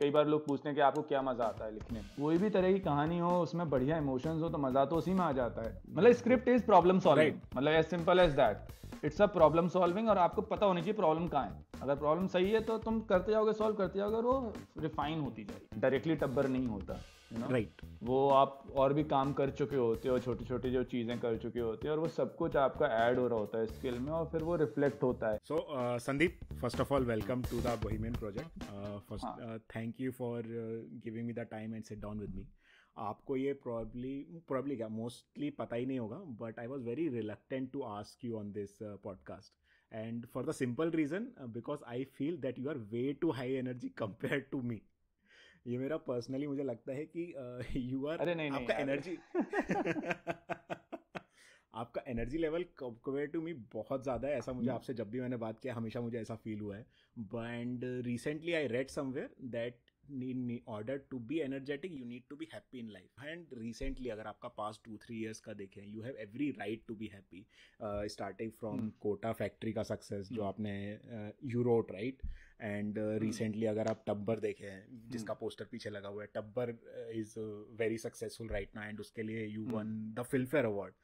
कई बार लोग पूछते हैं कि आपको क्या मजा आता है लिखने में कोई भी तरह की कहानी हो उसमें बढ़िया इमोशंस हो तो मजा तो उसी में आ जाता है मतलब स्क्रिप्ट इज प्रॉब्लम सॉल्विंग मतलब as simple as that it's a problem solving और आपको पता होनी चाहिए प्रॉब्लम कहाँ है अगर प्रॉब्लम सही है तो तुम करते जाओगे सॉल्व करते जाओगे और वो रिफाइन होती जाएगी डायरेक्टली टब्बर नहीं होता राइट right. वो आप और भी काम कर चुके होते हो छोटी छोटी जो चीज़ें कर चुके होते हो और वो सब कुछ आपका ऐड हो रहा होता है स्किल में और फिर वो रिफ्लेक्ट होता है so Sandeep first of all welcome to the Bohemian project first thank you for giving me the time and sat down with me आपको ये प्रॉब्ली प्रॉब्ली क्या मोस्टली पता ही नहीं होगा but I was very reluctant to ask you on this podcast and for the simple reason because I feel that you are way too high energy compare to me ये मेरा personally मुझे लगता है कि यू आर आपका energy आपका energy level compare to me बहुत ज़्यादा है ऐसा मुझे हम्म। आपसे जब भी मैंने बात किया हमेशा मुझे ऐसा फील हुआ है and recently I read somewhere that in order to be energetic you need to be happy in life and recently अगर आपका पास टू थ्री ईयर्स का देखें you have every right to be happy starting from Kota Factory का success जो hmm. आपने you wrote right and recently uh, hmm. अगर आप टब्बर देखे हैं hmm. जिसका पोस्टर पीछे लगा हुआ है Tabbar is very successful right ना एंड उसके लिए you won the film fair award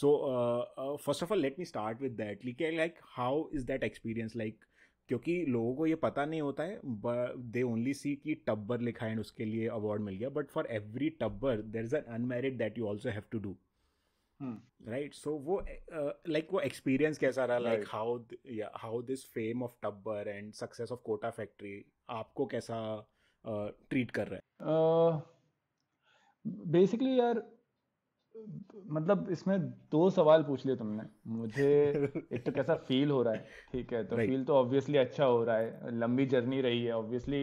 so first of all let me start with that leak like how is that experience like क्योंकि लोगों को ये पता नहीं होता है दे ओनली सी कि टब्बर लिखा है उसके लिए अवार्ड मिल गया but for every Tabbar there is an unmarried that you also have to do right hmm. So वो लाइक uh, वो एक्सपीरियंस कैसा रहा like how how this fame of Tabbar and success of Kota Factory आपको कैसा ट्रीट uh, कर रहा है basically uh, यार मतलब इसमें दो सवाल पूछ लिए तुमने मुझे एक तो कैसा फील हो रहा है ठीक है तो right. फील तो ऑब्वियसली अच्छा हो रहा है लंबी जर्नी रही है obviously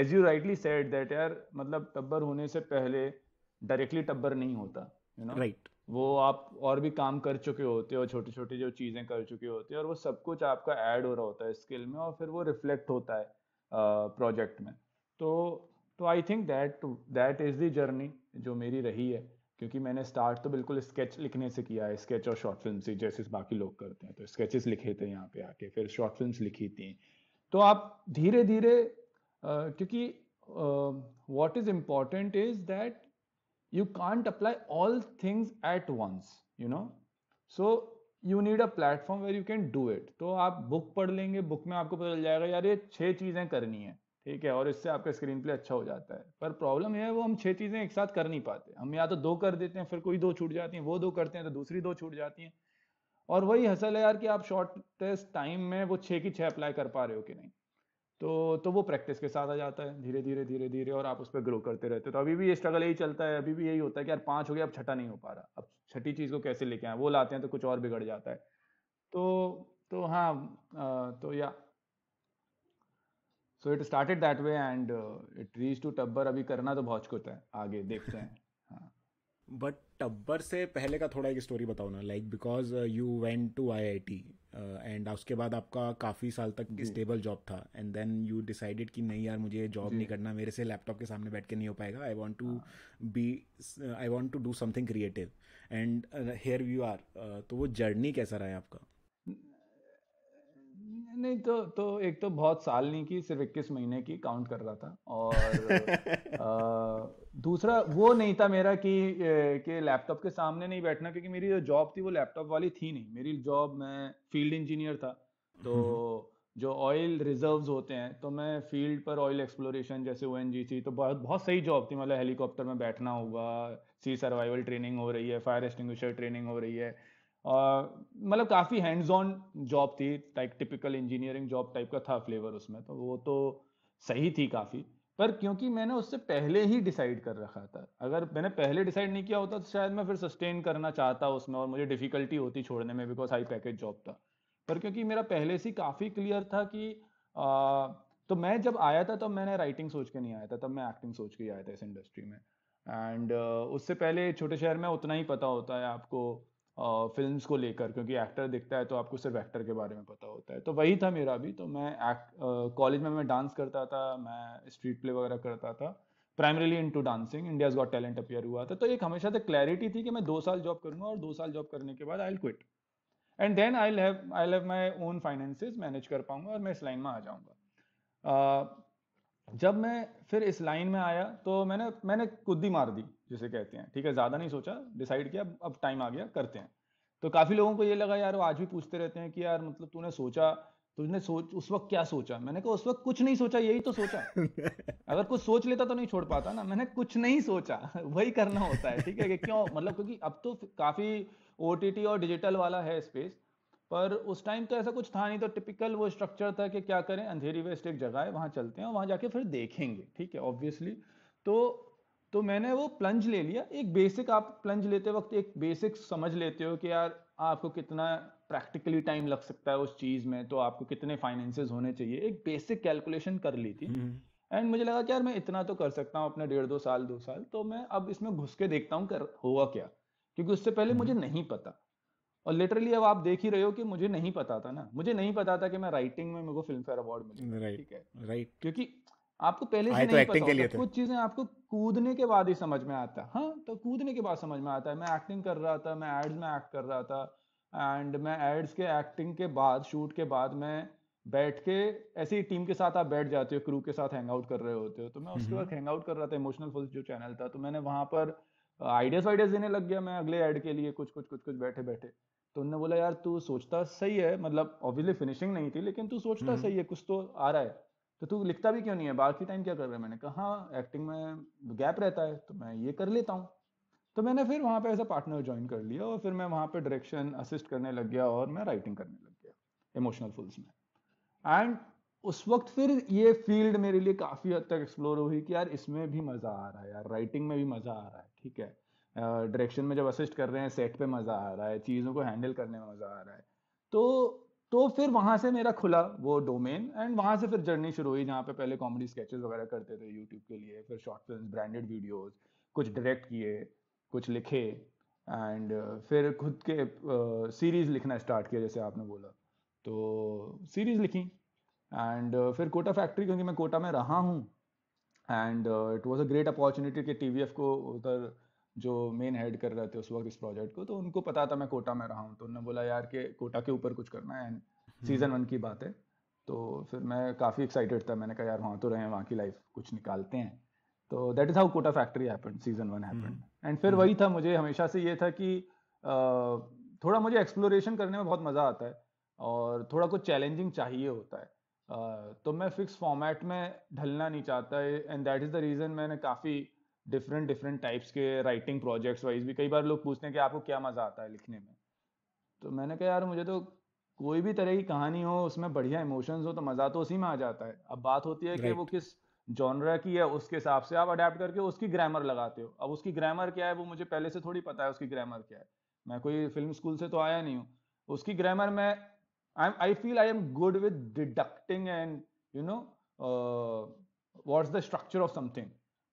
as you rightly said that यार मतलब टब्बर होने से पहले डायरेक्टली टब्बर नहीं होता यू नो राइट वो आप और भी काम कर चुके होते हो छोटी छोटी जो चीज़ें कर चुके होते हो और वो सब कुछ आपका ऐड हो रहा होता है स्किल में और फिर वो रिफ्लेक्ट होता है प्रोजेक्ट uh, में तो तो I think that that is the journey जो मेरी रही है क्योंकि मैंने स्टार्ट तो बिल्कुल स्केच लिखने से किया है स्केच और शॉर्ट फिल्म से जैसे बाकी लोग करते हैं तो स्केचेस लिखे थे यहाँ पे आके फिर शॉर्ट फिल्म लिखी थी तो आप धीरे धीरे uh, क्योंकि what is important is that you can't apply all things at once you know so you need a platform where you can do it तो आप बुक पढ़ लेंगे बुक में आपको पता चल जाएगा यार ये छह चीज़ें करनी है ठीक है और इससे आपका स्क्रीन प्ले अच्छा हो जाता है पर प्रॉब्लम यह है वो हम छह चीज़ें एक साथ कर नहीं पाते हम या तो दो कर देते हैं फिर कोई दो छूट जाती हैं वो दो करते हैं तो दूसरी दो छूट जाती हैं और वही हसल है यार कि आप शॉर्टेस्ट टाइम में वो छः की छह अप्लाई कर पा रहे हो कि नहीं तो तो वो प्रैक्टिस के साथ आ जाता है धीरे धीरे धीरे धीरे और आप उस पर ग्रो करते रहते हो तो अभी भी ये स्ट्रगल यही चलता है अभी भी यही होता है कि यार पाँच हो गया अब छठा नहीं हो पा रहा अब छठी चीज़ को कैसे लेके आए वो लाते हैं तो कुछ और बिगड़ जाता है तो तो हाँ तो या so it started that way and it reach to Tabbar अभी करना तो बहुत कुछ है आगे देखते हैं बट हाँ। टब्बर से पहले का थोड़ा एक स्टोरी बताओ ना like because you went to I I T and uh, उसके बाद आपका काफ़ी साल तक स्टेबल जॉब था एंड देन यू डिसाइडेड कि नहीं यार मुझे जॉब नहीं करना मेरे से लैपटॉप के सामने बैठ के नहीं हो पाएगा I want to be I want to do something creative and here you are तो वो जर्नी कैसा रहा है आपका नहीं तो तो एक तो बहुत साल नहीं की सिर्फ इक्कीस महीने की काउंट कर रहा था और आ, दूसरा वो नहीं था मेरा कि कि लैपटॉप के सामने नहीं बैठना क्योंकि मेरी जो जॉब थी वो लैपटॉप वाली थी नहीं मेरी जॉब मैं फील्ड इंजीनियर था तो हम्म। जो ऑयल रिजर्व्स होते हैं तो मैं फील्ड पर ऑयल एक्सप्लोरेशन जैसे ओ तो बहुत बहुत सही जॉब थी मतलब हेलीकॉप्टर में बैठना होगा सी सर्वाइवल ट्रेनिंग हो रही है फायर एक्सटिंग ट्रेनिंग हो रही है मतलब काफ़ी हैंड्स ऑन जॉब थी like typical engineering job type का था फ्लेवर उसमें तो वो तो सही थी काफ़ी पर क्योंकि मैंने उससे पहले ही डिसाइड कर रखा था अगर मैंने पहले डिसाइड नहीं किया होता तो शायद मैं फिर सस्टेन करना चाहता उसमें और मुझे डिफ़िकल्टी होती छोड़ने में बिकॉज हाई पैकेज जॉब था पर क्योंकि मेरा पहले से काफ़ी क्लियर था कि आ, तो मैं जब आया था तब तो मैंने राइटिंग सोच के नहीं आया था तब मैं एक्टिंग सोच के आया था इस इंडस्ट्री में एंड uh, उससे पहले छोटे शहर में उतना ही पता होता है आपको फिल्म को लेकर क्योंकि एक्टर दिखता है तो आपको सिर्फ एक्टर के बारे में पता होता है तो वही था मेरा भी तो मैं कॉलेज में मैं डांस करता था मैं स्ट्रीट प्ले वगैरह करता था primarily into dancing India's Got Talent appear हुआ था तो एक हमेशा से क्लैरिटी थी कि मैं दो साल जॉब करूंगा और दो साल जॉब करने के बाद I quit and then I have I have my own finance manage कर पाऊंगा और मैं इस लाइन में आ जाऊंगा जब मैं फिर इस लाइन में आया तो मैंने मैंने कुद्दी मार दी जिसे कहते हैं ठीक है ज़्यादा नहीं सोचा डिसाइड किया अब टाइम आ गया करते हैं तो काफ़ी लोगों को ये लगा यार वो आज भी पूछते रहते हैं कि यार मतलब तूने सोचा तुझने सोच उस वक्त क्या सोचा मैंने कहा उस वक्त कुछ नहीं सोचा यही तो सोचा अगर कुछ सोच लेता तो नहीं छोड़ पाता ना मैंने कुछ नहीं सोचा वही करना होता है ठीक है कि क्यों मतलब क्योंकि अब तो काफ़ी ओ और डिजिटल वाला है स्पेस पर उस टाइम तो ऐसा कुछ था नहीं तो टिपिकल वो स्ट्रक्चर था कि क्या करें अंधेरी वेस्ट एक जगह है वहाँ चलते हैं वहां वहाँ जाके फिर देखेंगे ठीक है ऑब्वियसली तो तो मैंने वो प्लंज ले लिया एक बेसिक आप प्लंज लेते वक्त एक बेसिक समझ लेते हो कि यार आपको कितना प्रैक्टिकली टाइम लग सकता है उस चीज में तो आपको कितने फाइनेंसेस होने चाहिए एक बेसिक कैलकुलेशन कर ली थी एंड हम्म। मुझे लगा कि यार मैं इतना तो कर सकता हूँ अपने डेढ़ दो साल दो साल तो मैं अब इसमें घुस के देखता हूँ कर हुआ क्या क्योंकि उससे पहले मुझे हम्म। नहीं पता और लिटरली अब आप देख ही रहे हो कि मुझे नहीं पता था ना मुझे नहीं पता था कि मैं राइटिंग में मेरे को फिल्म फेयर अवार्ड मिलेगा ठीक है राइट क्योंकि आपको पहले से हाँ, तो नहीं पता होता कुछ चीजें आपको कूदने के बाद ही समझ में आता है हाँ तो कूदने के बाद समझ में आता है मैं एक्टिंग कर रहा था मैं एड्स में एक्ट कर रहा था एंड मैं एड्स के एक्टिंग के बाद शूट के बाद मैं बैठ के ऐसे ही टीम के साथ आप बैठ जाते हो क्रू के साथ हैंग आउट कर रहे होते हो तो मैं उसके हम्म। बाद हैंग आउट कर रहा था इमोशनल फुल्स जो चैनल था तो मैंने वहां पर आइडियाज uh, वाइडियाज देने लग गया मैं अगले एड के लिए कुछ कुछ कुछ कुछ बैठे बैठे तो उनने बोला यार तू सोचता सही है मतलब ऑब्वियसली फिनिशिंग नहीं थी लेकिन तू सोचता हम्म। सही है कुछ तो आ रहा है तो तू लिखता भी क्यों नहीं है बाकी टाइम क्या कर रहा है मैंने कहा हाँ एक्टिंग में गैप रहता है तो मैं ये कर लेता हूँ तो मैंने फिर वहाँ पे ऐसा पार्टनर ज्वाइन कर लिया और फिर मैं वहाँ पे डायरेक्शन असिस्ट करने लग गया और मैं राइटिंग करने लग गया इमोशनल फुल्स में एंड उस वक्त फिर ये फील्ड मेरे लिए काफ़ी हद तक एक्सप्लोर हुई कि यार इसमें भी मज़ा आ रहा है यार राइटिंग में भी मज़ा आ रहा है ठीक है डायरेक्शन में जब असिस्ट कर रहे हैं सेट पे मज़ा आ रहा है चीज़ों को हैंडल करने में मज़ा आ रहा है तो तो फिर वहां से मेरा खुला वो डोमेन एंड वहां से फिर जर्नी शुरू हुई जहाँ पे पहले कॉमेडी स्केचेस वगैरह करते थे यूट्यूब के लिए फिर शॉर्ट फिल्म ब्रांडेड वीडियोज कुछ डायरेक्ट किए कुछ लिखे एंड uh, फिर खुद के सीरीज uh, लिखना स्टार्ट किया जैसे आपने बोला तो सीरीज लिखी एंड uh, फिर कोटा फैक्ट्री क्योंकि मैं कोटा में रहा हूँ and it was a great opportunity कि टी को उधर जो मेन हेड कर रहे थे उस वक्त इस प्रोजेक्ट को तो उनको पता था मैं कोटा में रहा हूँ तो उन्होंने बोला यार के कोटा के ऊपर कुछ करना है एंड सीजन वन की बात है तो फिर मैं काफ़ी एक्साइटेड था मैंने कहा यार वहाँ तो रहे हैं वहाँ की लाइफ कुछ निकालते हैं तो that is how Kota Factory happen season one happen and फिर हम्म। वही था मुझे हमेशा से ये था कि थोड़ा मुझे एक्सप्लोरेशन करने में बहुत मज़ा आता है और थोड़ा कुछ चैलेंजिंग चाहिए होता है तो मैं फिक्स फॉर्मेट में ढलना नहीं चाहता and that is the reason मैंने काफ़ी डिफरेंट डिफरेंट टाइप्स के राइटिंग प्रोजेक्ट्स वाइज भी कई बार लोग पूछते हैं कि आपको क्या मज़ा आता है लिखने में तो मैंने कहा यार मुझे तो कोई भी तरह की कहानी हो उसमें बढ़िया इमोशंस हो तो मज़ा तो उसी में आ जाता है अब बात होती है right. कि वो किस जॉनरा की है उसके हिसाब से आप अडेप्ट करके उसकी ग्रामर लगाते हो अब उसकी ग्रामर क्या है वो मुझे पहले से थोड़ी पता है उसकी ग्रामर क्या है मैं कोई फिल्म स्कूल से तो आया नहीं हूँ उसकी ग्रामर में I I feel I am good with deducting and you know what's the structure of something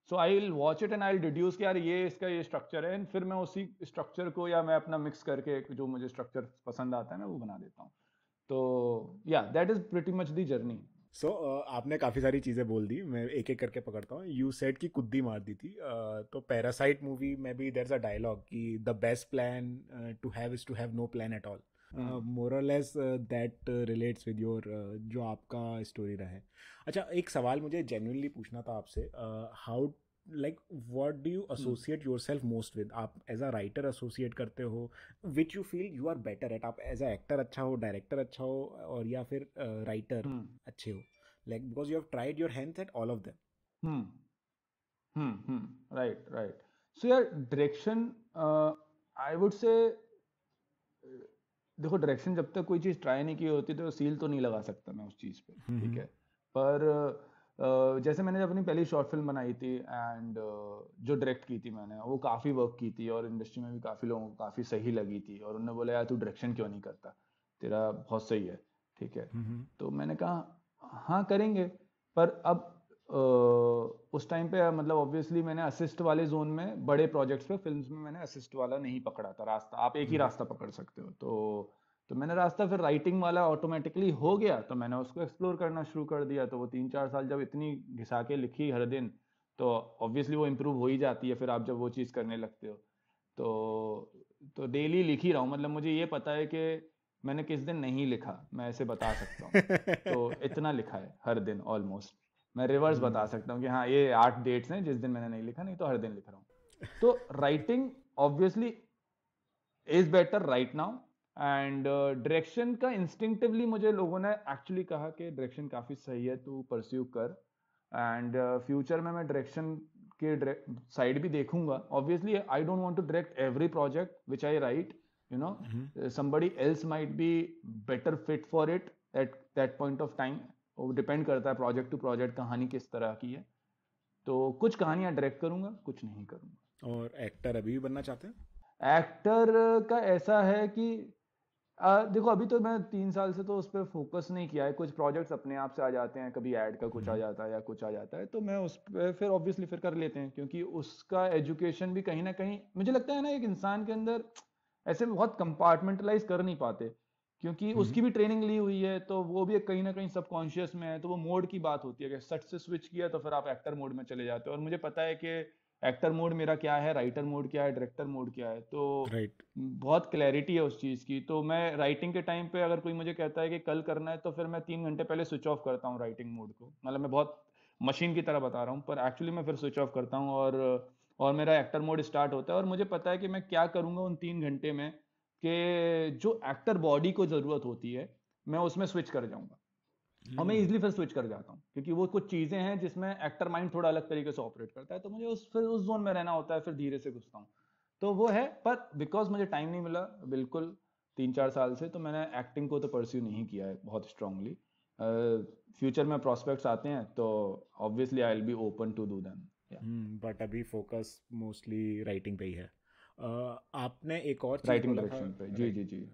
so I will watch it and I deduce कि यार ये इसका ये स्ट्रक्चर है एंड फिर मैं उसी स्ट्रक्चर को या मैं अपना मिक्स करके जो मुझे स्ट्रक्चर पसंद आता है ना वो बना देता हूँ तो या that is pretty much the journey so आपने काफ़ी सारी चीज़ें बोल दी मैं एक एक करके पकड़ता हूँ यू सेट की कुद्दी मार दी थी uh, तो पैरासाइट मूवी में भी देर अ डायलॉग कि the best plan to have is to have no plan at all more less that relates with your जो आपका स्टोरी रहा है अच्छा एक सवाल मुझे जेन्यनली पूछना था आपसे how like what do you associate yourself most with आप एज अ राइटर एसोसिएट करते हो which you feel you are better at आप एज अ एक्टर अच्छा हो डायरेक्टर अच्छा हो और या फिर राइटर uh, hmm. अच्छे हो like because you have tried your hands at all of them right right so यार डायरेक्शन आई वुड से देखो डायरेक्शन जब तक कोई चीज ट्राई नहीं की होती तो सील तो नहीं लगा सकता मैं उस चीज पे हम्म, ठीक हम्म। है पर जैसे मैंने अपनी पहली शॉर्ट फिल्म बनाई थी एंड जो डायरेक्ट की थी मैंने वो काफ़ी वर्क की थी और इंडस्ट्री में भी काफ़ी लोगों को काफ़ी सही लगी थी और उन्होंने बोला यार तू डायरेक्शन क्यों नहीं करता तेरा बहुत सही है ठीक है हम्म, तो मैंने कहा हाँ करेंगे पर अब उस टाइम पे मतलब ऑब्वियसली मैंने असिस्ट वाले जोन में बड़े प्रोजेक्ट्स पे फिल्म्स में मैंने असिस्ट वाला नहीं पकड़ा था रास्ता आप एक ही हम्म। रास्ता पकड़ सकते हो तो तो मैंने रास्ता फिर राइटिंग वाला ऑटोमेटिकली हो गया तो मैंने उसको एक्सप्लोर करना शुरू कर दिया तो वो तीन चार साल जब इतनी घिसा के लिखी हर दिन तो ऑब्वियसली वो इम्प्रूव हो ही जाती है फिर आप जब वो चीज़ करने लगते हो तो तो डेली लिख ही रहा हूँ मतलब मुझे ये पता है कि मैंने किस दिन नहीं लिखा मैं ऐसे बता सकता हूँ तो इतना लिखा है हर दिन ऑलमोस्ट मैं रिवर्स हम्म। बता सकता हूँ कि हाँ ये आठ डेट्स हैं जिस दिन मैंने नहीं लिखा नहीं तो हर दिन लिख रहा हूँ तो writing obviously is better right now and direction का इंस्टिंक्टिवली मुझे लोगों ने एक्चुअली कहा कि डायरेक्शन काफ़ी सही है तू परस्यू कर एंड फ्यूचर uh, में मैं डायरेक्शन के साइड भी देखूंगा obviously I don't want to direct every project which I write you know somebody else might be better fit for it at that point of time वो depend करता है project to project कहानी किस तरह की है तो कुछ कहानियाँ डायरेक्ट करूँगा कुछ नहीं करूँगा और एक्टर अभी भी बनना चाहते हैं एक्टर का ऐसा है कि आ, देखो अभी तो मैं तीन साल से तो उस पर फोकस नहीं किया है कुछ प्रोजेक्ट्स अपने आप से आ जाते हैं कभी ऐड का कुछ आ हम्म। जाता है या कुछ आ जाता है तो मैं उस पर फिर ऑब्वियसली फिर कर लेते हैं क्योंकि उसका एजुकेशन भी कहीं ना कहीं मुझे लगता है ना एक इंसान के अंदर ऐसे बहुत कंपार्टमेंटलाइज कर नहीं पाते क्योंकि हम्म। उसकी भी ट्रेनिंग ली हुई है तो वो भी कहीं ना कहीं सबकॉन्शियस में है तो वो मोड की बात होती है अगर सट से स्विच किया तो फिर आप एक्टर मोड में चले जाते हो और मुझे पता है कि एक्टर मोड मेरा क्या है राइटर मोड क्या है डायरेक्टर मोड क्या है तो right. बहुत क्लैरिटी है उस चीज़ की तो मैं राइटिंग के टाइम पे अगर कोई मुझे कहता है कि कल करना है तो फिर मैं तीन घंटे पहले स्विच ऑफ करता हूँ राइटिंग मोड को मतलब मैं बहुत मशीन की तरह बता रहा हूँ पर एक्चुअली मैं फिर स्विच ऑफ करता हूँ और और मेरा एक्टर मोड स्टार्ट होता है और मुझे पता है कि मैं क्या करूँगा उन तीन घंटे में कि जो एक्टर बॉडी को ज़रूरत होती है मैं उसमें स्विच कर जाऊंगा और मैं इजिली hmm. फिर स्विच कर जाता हूँ क्योंकि वो कुछ चीज़ें हैं जिसमें एक्टर माइंड थोड़ा अलग तरीके से ऑपरेट करता है तो मुझे उस फिर उस जोन में रहना होता है फिर धीरे से घुसता हूँ तो वो है पर बिकॉज मुझे टाइम नहीं मिला बिल्कुल तीन चार साल से तो मैंने एक्टिंग को तो परस्यू नहीं किया है बहुत स्ट्रांगली फ्यूचर में प्रोस्पेक्ट्स आते हैं तो obviously I will be open to do them but अभी फोकस मोस्टली राइटिंग पे ही है आपने एक और राइटिंग डायरेक्शन पे जी जी जी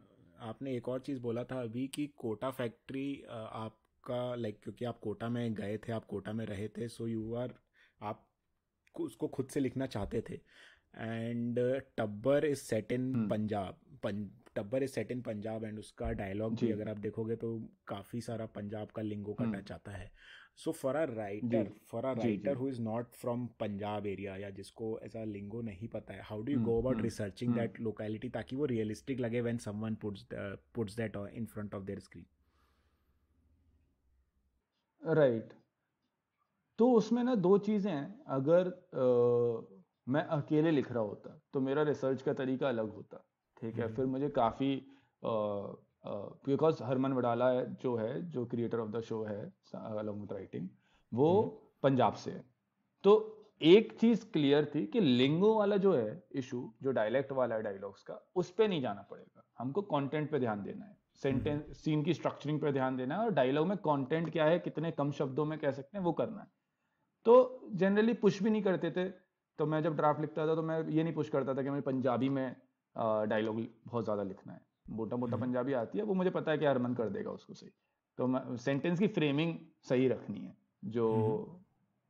आपने एक और चीज़ बोला था अभी कि कोटा फैक्ट्री आपका लाइक क्योंकि आप कोटा में गए थे आप कोटा में रहे थे सो यू आर आप उसको खुद से लिखना चाहते थे एंड टब्बर is set in Punjab Tabbar is set in Punjab and उसका डायलॉग भी अगर आप देखोगे तो काफ़ी सारा पंजाब का लिंगो का टच हम्म। आता है so for a writer for a writer who is not from Punjab area या जिसको एज अ लिंगो नहीं पता है how do you go about researching that locality ताकि वो रियलिस्टिक लगे when someone puts puts that in front of their screen right तो उसमें ना दो चीज़ें हैं अगर आ, मैं अकेले लिख रहा होता तो मेरा रिसर्च का तरीका अलग होता ठीक है हम्म, हम्म। फिर मुझे काफ़ी बिकॉज हरमन वडाला जो है जो क्रिएटर ऑफ द शो है अलोंग विद राइटिंग वो हम्म। पंजाब से है तो एक चीज क्लियर थी कि लिंगो वाला जो है इशू जो डायलेक्ट वाला है डायलॉग्स का उस पर नहीं जाना पड़ेगा हमको कॉन्टेंट पे ध्यान देना है सेंटेंस सीन हम्म। की स्ट्रक्चरिंग पे ध्यान देना है और डायलॉग में कॉन्टेंट क्या है कितने कम शब्दों में कह सकते हैं वो करना है तो जनरली पुश भी नहीं करते थे तो मैं जब ड्राफ्ट लिखता था तो मैं ये नहीं पुश करता था कि मुझे पंजाबी में डायलॉग बहुत ज़्यादा लिखना है मोटा मोटा हम्म। पंजाबी आती है वो मुझे पता है कि हरमन कर देगा उसको सही तो सेंटेंस की फ्रेमिंग सही रखनी है जो हम्म।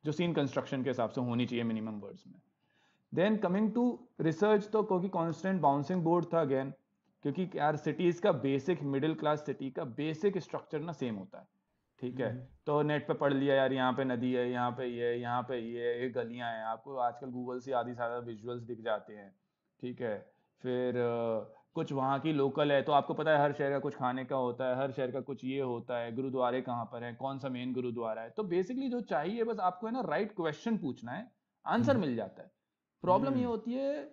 जो सीन कंस्ट्रक्शन के हिसाब से होनी चाहिए मिनिमम वर्ड्स में देन कमिंग टू रिसर्च तो क्योंकि कॉन्स्टेंट बाउंसिंग बोर्ड था अगेन क्योंकि यार सिटीज का बेसिक मिडिल क्लास सिटी का बेसिक स्ट्रक्चर ना सेम होता है ठीक है हम्म। तो नेट पे पढ़ लिया यार यहाँ पे नदी है यहाँ पे ये यहाँ पे ये ये गलियां हैं आपको आजकल गूगल से आधी सारा विजुअल्स दिख जाते हैं ठीक है फिर कुछ वहाँ की लोकल है तो आपको पता है हर शहर का कुछ खाने का होता है हर शहर का कुछ ये होता है गुरुद्वारे कहाँ पर है कौन सा मेन गुरुद्वारा है तो बेसिकली जो चाहिए बस आपको है ना राइट क्वेश्चन पूछना है आंसर हम्म। मिल जाता है प्रॉब्लम ये हम्म। होती है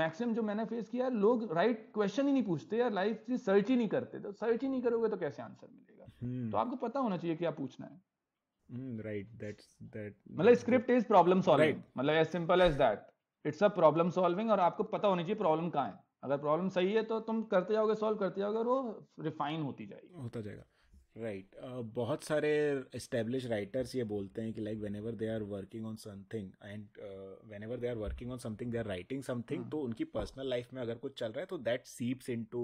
मैक्सिमम जो मैंने फेस किया लोग राइट क्वेश्चन ही नहीं पूछते यार लाइफ से सर्च ही नहीं करते तो सर्च ही नहीं करोगे तो कैसे आंसर मिलेगा तो हम्म। आपको पता होना चाहिए क्या पूछना है राइट दैट्स दैट मतलब स्क्रिप्ट इज प्रॉब्लम सॉल्विंग मतलब as simple as that it's a problem solving और आपको पता होना चाहिए प्रॉब्लम कहाँ है अगर प्रॉब्लम सही है तो तुम करते जाओगे सॉल्व करते जाओगे और वो रिफाइन होती जाएगी होता जाएगा राइट right. uh, बहुत सारे इस्टेब्लिश राइटर्स ये बोलते हैं कि like whenever they are working on something and whenever they are working on something they are writing something तो उनकी पर्सनल लाइफ में अगर कुछ चल रहा है तो that seeps into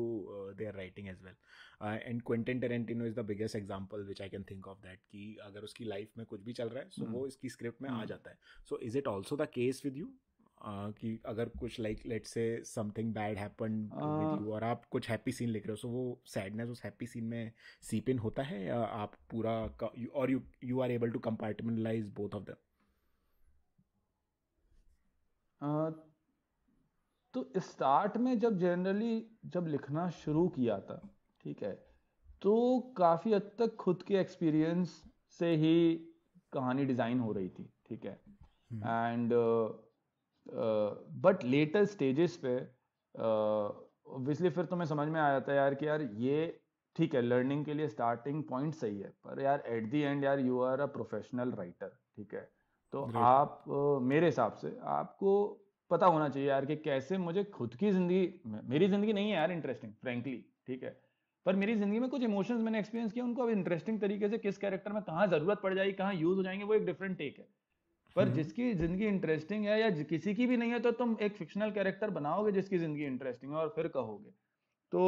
they are writing as well and Quentin Tarantino is the biggest example which I can think of that कि अगर उसकी लाइफ में कुछ भी चल रहा है सो so mm. वो इसकी स्क्रिप्ट में mm. आ हाँ। जाता है so is it also the case with you कि अगर कुछ like let's say something bad happen और आप कुछ हैप्पी सीन लिख रहे हो सो वो सैडनेस उस हैप्पी सीन में सीप इन होता है या आप पूरा और you you are able to compartmentalize both of them तो स्टार्ट में जब जनरली जब लिखना शुरू किया था ठीक है तो काफ़ी हद तक खुद के एक्सपीरियंस से ही कहानी डिज़ाइन हो रही थी ठीक है and hmm. hmm. But later stages पे ऑब्वियसली uh, फिर तुम्हें समझ में आ जाता है यार कि यार ये ठीक है लर्निंग के लिए स्टार्टिंग पॉइंट सही है पर यार एट दी एंड यार you are a professional writer ठीक है तो आप uh, मेरे हिसाब से आपको पता होना चाहिए यार कि कैसे मुझे खुद की जिंदगी मेरी जिंदगी नहीं है यार इंटरेस्टिंग फ्रेंकली ठीक है पर मेरी जिंदगी में कुछ इमोशंस मैंने एक्सपीरियंस किया उनको अब इंटरेस्टिंग तरीके से किस कैरेक्टर में कहाँ जरूरत पड़ जाएगी कहाँ यूज हो जाएंगे वो एक डिफरेंट टेक है पर हम्म। जिसकी जिंदगी इंटरेस्टिंग है या किसी की भी नहीं है तो तुम एक फिक्शनल कैरेक्टर बनाओगे जिसकी जिंदगी इंटरेस्टिंग है और फिर कहोगे तो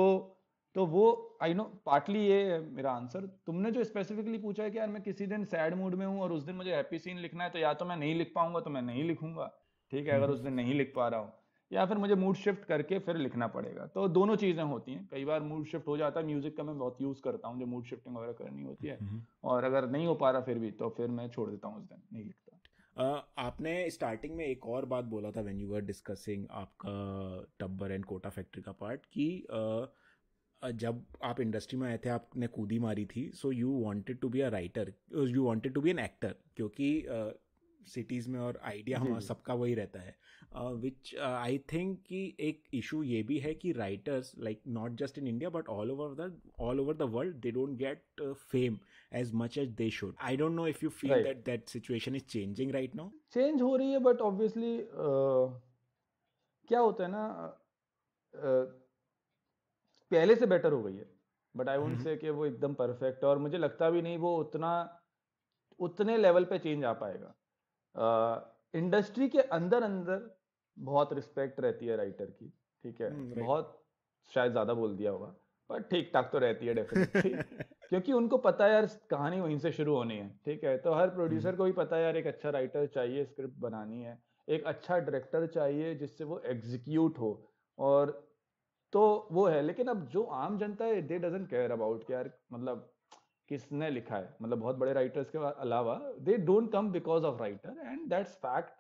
तो वो आई नो पार्टली ये मेरा आंसर तुमने जो स्पेसिफिकली पूछा है कि यार मैं किसी दिन सैड मूड में हूँ और उस दिन मुझे हैप्पी सीन लिखना है तो या तो मैं नहीं लिख पाऊंगा तो मैं नहीं लिखूंगा ठीक है अगर हम्म। उस दिन नहीं लिख पा रहा हूँ या फिर मुझे मूड शिफ्ट करके फिर लिखना पड़ेगा तो दोनों चीज़ें होती हैं कई बार मूड शिफ्ट हो जाता है म्यूजिक का मैं बहुत यूज़ करता हूँ जो मूड शिफ्टिंग वगैरह करनी होती है हम्म। और अगर नहीं हो पा रहा फिर भी तो फिर मैं छोड़ देता हूँ उस दिन नहीं लिखता आपने स्टार्टिंग में एक और बात बोला था वेन यू आर डिस्कसिंग आपका टब्बर एंड कोटा फैक्ट्री का पार्ट कि जब आप इंडस्ट्री में आए थे आपने कूदी मारी थी so you wanted to be a writer you wanted to be an actor क्योंकि सिटीज़ में और आइडिया हमारा सबका वही रहता है विच आई थिंक कि एक इशू ये भी है कि writers like not just in India but all over the all over the world they don't get fame as much as they should. I don't know if you feel right. that that situation is changing right now. Change हो रही है but obviously uh, क्या होता है ना uh, पहले से better हो गई है बट आई वोट से कि वो एकदम परफेक्ट और मुझे लगता भी नहीं वो उतना उतने लेवल पे चेंज आ पाएगा इंडस्ट्री uh, के अंदर अंदर बहुत रिस्पेक्ट रहती है राइटर की ठीक है हम्म, right. बहुत शायद ज्यादा बोल दिया होगा पर ठीक ठाक तो रहती है डेफिनेटली क्योंकि उनको पता है यार कहानी वहीं से शुरू होनी है ठीक है तो हर प्रोड्यूसर हम्म। को भी पता है यार एक अच्छा राइटर चाहिए स्क्रिप्ट बनानी है एक अच्छा डायरेक्टर चाहिए जिससे वो एग्जीक्यूट हो और तो वो है लेकिन अब जो आम जनता है दे डजेंट केयर अबाउट यार मतलब किसने लिखा है मतलब बहुत बड़े राइटर्स के अलावा they don't come because of writer and that's fact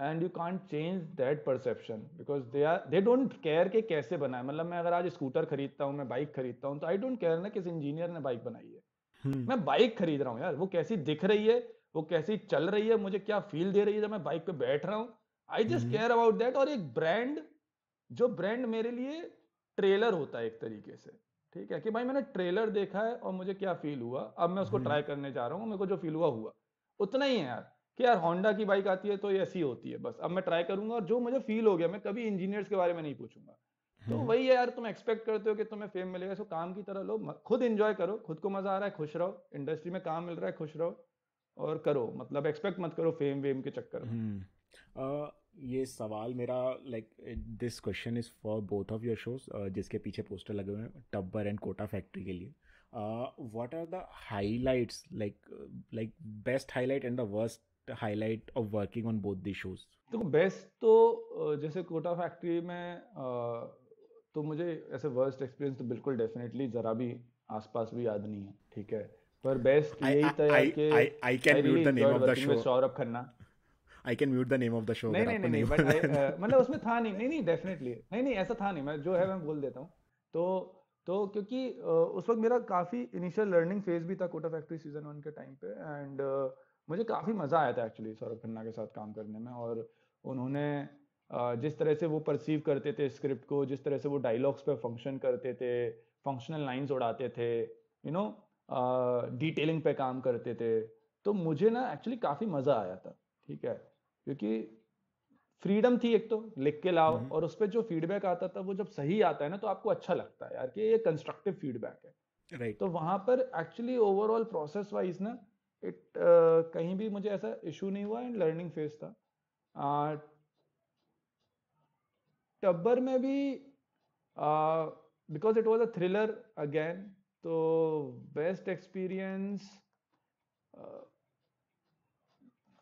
and you can't change that perception because they are they don't care के कैसे बनाए मतलब मैं अगर आज स्कूटर खरीदता हूँ मैं बाइक खरीदता हूँ तो आई डोंट केयर ना किस इंजीनियर ने बाइक बनाई है hmm. मैं बाइक खरीद रहा हूँ यार वो कैसी दिख रही है वो कैसी चल रही है मुझे क्या फील दे रही है जब मैं बाइक पे बैठ रहा हूँ I just care about that और एक ब्रांड जो ब्रांड मेरे लिए ट्रेलर होता है एक तरीके से ठीक है कि भाई मैंने ट्रेलर देखा है और मुझे क्या फील हुआ अब मैं उसको ट्राई हम्म। करने जा रहा हूँ मेरे को जो फील हुआ हुआ उतना ही है यार कि यार होंडा की बाइक आती है तो ये ऐसी होती है बस अब मैं ट्राई करूंगा और जो मुझे फील हो गया मैं कभी इंजीनियर्स के बारे में नहीं पूछूंगा तो हम्म। वही है यार तुम एक्सपेक्ट करते हो कि तुम्हें फेम मिलेगा सो काम की तरह लो खुद इंजॉय करो खुद को मजा आ रहा है खुश रहो इंडस्ट्री में काम मिल रहा है खुश रहो और करो मतलब एक्सपेक्ट मत करो फेम वेम के चक्कर में हम्म। ये सवाल मेरा like this question is for both of your shows जिसके पीछे पोस्टर लगे हुए हैं टब्बर एंड कोटा फैक्ट्री के लिए what are the highlights like like best highlight and the worst highlight of working on both the shows देखो बेस्ट तो जैसे कोटा फैक्ट्री में तो मुझे ऐसे वर्स्ट एक्सपीरियंस तो बिल्कुल डेफिनेटली जरा भी आसपास भी याद नहीं है ठीक है पर बेस्ट यही था कि I can mute the name of the show Saurabh Khanna I can mute the name of the show नहीं नहीं नहीं, बट मतलब उसमें था नहीं नहीं नहीं डेफिनेटली नहीं नहीं ऐसा था नहीं मैं जो है मैं बोल देता हूं तो तो क्योंकि उस वक्त मेरा काफ़ी इनिशियल लर्निंग फेज भी था कोटा फैक्ट्री सीजन 1 के टाइम पे एंड uh, मुझे काफ़ी मज़ा आया था एक्चुअली सौरभ खन्ना के साथ काम करने में और उन्होंने जिस तरह से वो परसीव करते थे स्क्रिप्ट को जिस तरह से वो डायलॉग्स पे फंक्शन करते थे फंक्शनल लाइंस उड़ाते थे यू नो डिटेलिंग पे काम करते थे तो मुझे ना एक्चुअली काफ़ी मज़ा आया था ठीक है क्योंकि फ्रीडम थी एक तो लिख के लाओ हम्म। और उस पर जो फीडबैक आता था वो जब सही आता है ना तो आपको अच्छा लगता है यार कि ये कंस्ट्रक्टिव फीडबैक है राइट right. तो वहां पर एक्चुअली ओवरऑल प्रोसेस वाइज ना इट uh, कहीं भी मुझे ऐसा इशू नहीं हुआ एंड लर्निंग फेज था uh, टब्बर में भी because it was a thriller again तो बेस्ट एक्सपीरियंस uh,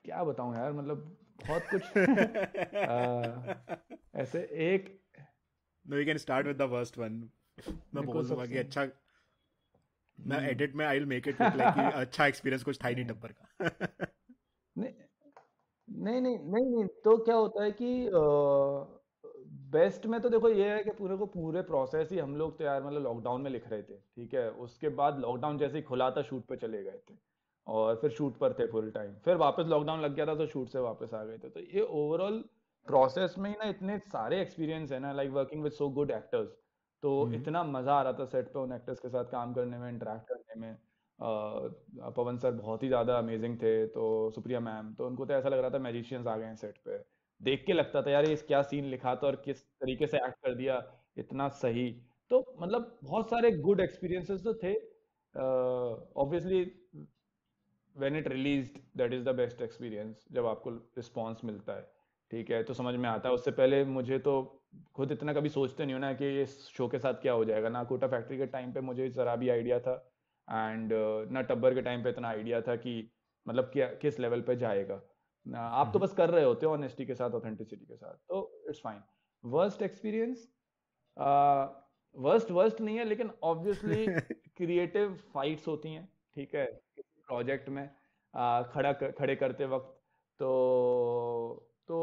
क्या बताऊं यार मतलब बहुत कुछ uh, ऐसे एक no you can start with the first one मैं बोल दूंगा कि अच्छा मैं एडिट hmm. में I will make it look like कि अच्छा एक्सपीरियंस कुछ था ही नहीं डब्बर का नहीं नहीं नहीं नहीं तो क्या होता है कि बेस्ट में तो देखो ये है कि पूरे को पूरे प्रोसेस ही हम लोग तो यार मतलब लॉकडाउन में लिख रहे थे ठीक है उसके बाद लॉकडाउन जैसे ही खुला था शूट पे चले गए थे और फिर शूट पर थे फुल टाइम फिर वापस लॉकडाउन लग गया था तो शूट से वापस आ गए थे तो ये ओवरऑल प्रोसेस में ही ना इतने सारे एक्सपीरियंस है ना like working with so good actors तो हम्म। इतना मज़ा आ रहा था सेट पे उन एक्टर्स के साथ काम करने में इंटरेक्ट करने में आ, पवन सर बहुत ही ज़्यादा अमेजिंग थे तो सुप्रिया मैम तो उनको तो ऐसा लग रहा था मैजिशियंस आ गए हैं सेट पे देख के लगता था यार ये क्या सीन लिखा था और किस तरीके से एक्ट कर दिया इतना सही तो मतलब बहुत सारे गुड एक्सपीरियंसेस तो थे obviously when it release that is the best experience जब आपको रिस्पॉन्स मिलता है ठीक है तो समझ में आता है उससे पहले मुझे तो खुद इतना कभी सोचते नहीं हो ना कि इस शो के साथ क्या हो जाएगा ना कोटा फैक्ट्री के टाइम पे मुझे ज़रा भी आइडिया था एंड ना टब्बर के टाइम पे इतना आइडिया था कि मतलब क्या किस लेवल पे जाएगा ना आप तो हम्म। बस कर रहे होते हो ऑनेस्टी के साथ ऑथेंटिसिटी के साथ तो it's fine worst experience worst worst नहीं है लेकिन ऑब्वियसली क्रिएटिव फाइट्स होती हैं ठीक है प्रोजेक्ट में uh, खड़ा खड़े करते वक्त तो तो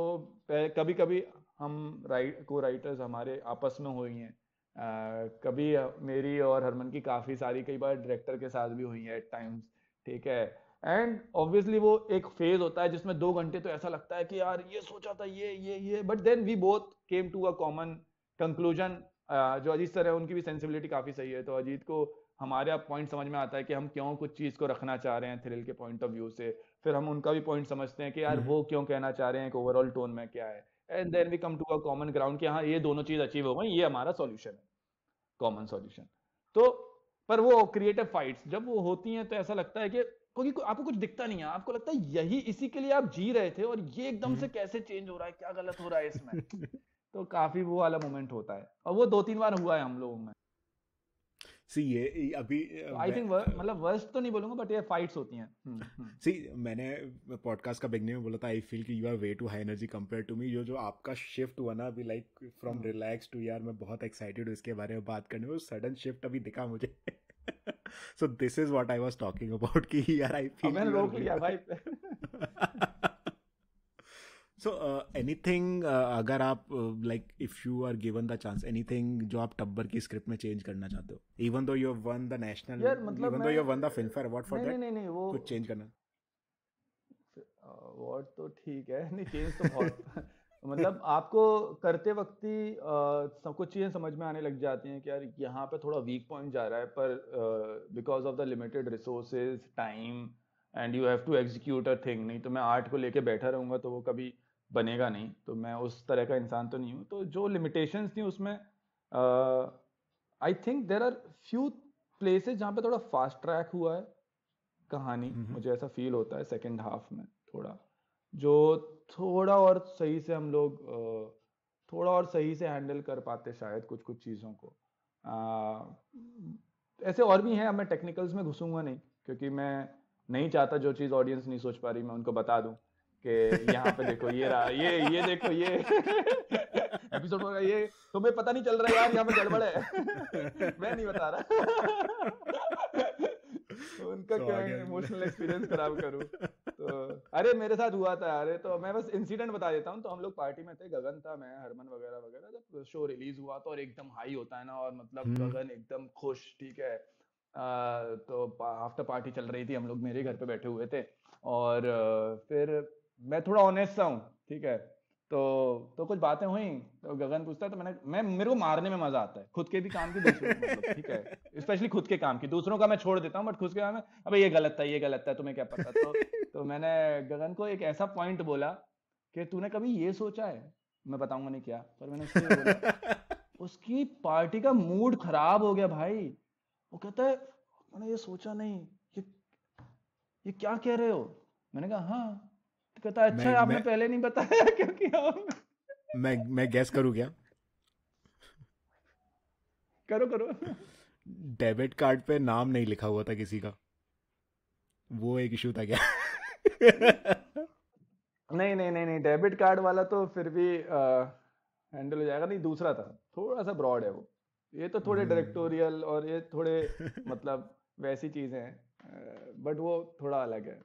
कभी कभी हम राइट को राइटर्स हमारे आपस में हुई हैं कभी मेरी और हरमन की काफ़ी सारी कई बार डायरेक्टर के साथ भी हुई है एट टाइम्स ठीक है एंड ऑब्वियसली वो एक फेज होता है जिसमें दो घंटे तो ऐसा लगता है कि यार ये सोचा था ये ये ये but then we both came to a common conclusion जो अजीत सर है उनकी भी सेंसिबिलिटी काफ़ी सही है तो अजीत को हमारे आप पॉइंट समझ में आता है कि हम क्यों कुछ चीज़ को रखना चाह रहे हैं थ्रिल के पॉइंट ऑफ व्यू से फिर हम उनका भी पॉइंट समझते हैं कि यार हम्म। वो क्यों कहना चाह रहे हैं एक ओवरऑल टोन में क्या है and then we come to a common ground कि हाँ ये दोनों चीज अचीव हो गई ये हमारा सॉल्यूशन है कॉमन सॉल्यूशन तो पर वो क्रिएटिव फाइट्स जब वो होती हैं तो ऐसा लगता है कि क्योंकि आपको कुछ दिखता नहीं है आपको लगता है यही इसी के लिए आप जी रहे थे और ये एकदम से हम्म। कैसे चेंज हो रहा है क्या गलत हो रहा है इसमें तो काफी वो वाला मोमेंट होता है और वो दो तीन बार हुआ है हम लोगों में सी ये अभी आई थिंक मतलब वर्स्ट तो नहीं बोलूंगा बट ये फाइट्स होती हैं सी हम्म, हम्म। मैंने पॉडकास्ट का बिगनिंग में बोला था आई फील कि you are way too high energy compare to me जो जो आपका शिफ्ट हुआ ना अभी लाइक फ्रॉम रिलैक्स टू यार मैं बहुत एक्साइटेड हूँ इसके बारे में बात करने में सडन शिफ्ट अभी दिखा मुझे so this is what I was talking about की यार आई फील रोक लिया भाई सो एनीथिंग uh, uh, अगर आप like if you are given the chance anything जो आप टब्बर की स्क्रिप्ट में चेंज करना चाहते हो even though you won the national even though you won the film fair award for that नहीं नहीं वो कुछ चेंज करना अवार्ड तो ठीक है नहीं चेंज तो बहुत मतलब आपको करते वक्त ही uh, सब कुछ चीज़ें समझ में आने लग जाती हैं कि यार यहाँ पे थोड़ा वीक पॉइंट जा रहा है पर because of the limited resources time and you have to execute a thing नहीं तो मैं आर्ट को लेके बैठा रहूंगा तो वो कभी बनेगा नहीं तो मैं उस तरह का इंसान तो नहीं हूँ तो जो लिमिटेशंस थी उसमें I think there are few places जहाँ पे थोड़ा फास्ट ट्रैक हुआ है कहानी mm-hmm. मुझे ऐसा फील होता है सेकेंड हाफ में थोड़ा जो थोड़ा और सही से हम लोग थोड़ा और सही से हैंडल कर पाते शायद कुछ कुछ चीज़ों को आ, ऐसे और भी हैं अब मैं टेक्निकल्स में घुसूंगा नहीं क्योंकि मैं नहीं चाहता जो चीज़ ऑडियंस नहीं सोच पा रही मैं उनको बता दूं कि यहाँ पे देखो ये रहा ये ये देखो ये एपिसोड होगा ये तुम्हें पता नहीं चल रहा यार यहाँ पे गड़बड़ है मैं नहीं बता रहा उनका तो क्या इमोशनल एक्सपीरियंस खराब करूं तो अरे मेरे साथ हुआ था अरे तो मैं बस इंसिडेंट बता देता हूं तो हम लोग पार्टी में थे गगन था मैं हरमन वगैरह वगैरह जब शो रिलीज हुआ तो और एकदम हाई होता है ना और मतलब हम्म। गगन एकदम खुश ठीक है आ, तो आफ्टर पार्टी चल रही थी हम लोग मेरे घर पे बैठे हुए थे और फिर मैं थोड़ा ऑनेस्ट सा हूँ ठीक है तो तो कुछ बातें हुई तो गगन पूछता है तो मैंने मैं मेरे को मारने में मजा आता है खुद के भी काम की दूसरों मतलब, ठीक है स्पेशली खुद के काम की दूसरों का मैं छोड़ देता हूँ बट खुद के काम में अबे ये गलत था ये गलत था तुम्हें क्या पता तो तो मैंने गगन को एक ऐसा पॉइंट बोला कि तूने कभी ये सोचा है मैं बताऊंगा नहीं क्या पर मैंने बोला उसकी पार्टी का मूड खराब हो गया भाई वो कहता है मैंने ये सोचा नहीं ये ये क्या कह रहे हो मैंने कहा हाँ कहता अच्छा मैं, आपने मैं, पहले नहीं बताया क्योंकि मैं मैं गैस करूँ क्या करो करो डेबिट कार्ड पे नाम नहीं लिखा हुआ था किसी का वो एक इशू था क्या नहीं नहीं नहीं नहीं डेबिट कार्ड वाला तो फिर भी आ, हैंडल हो जाएगा नहीं दूसरा था थोड़ा सा ब्रॉड है वो ये तो थोड़े डायरेक्टोरियल हम्म। और ये थोड़े मतलब वैसी चीजें हैं बट वो थोड़ा अलग है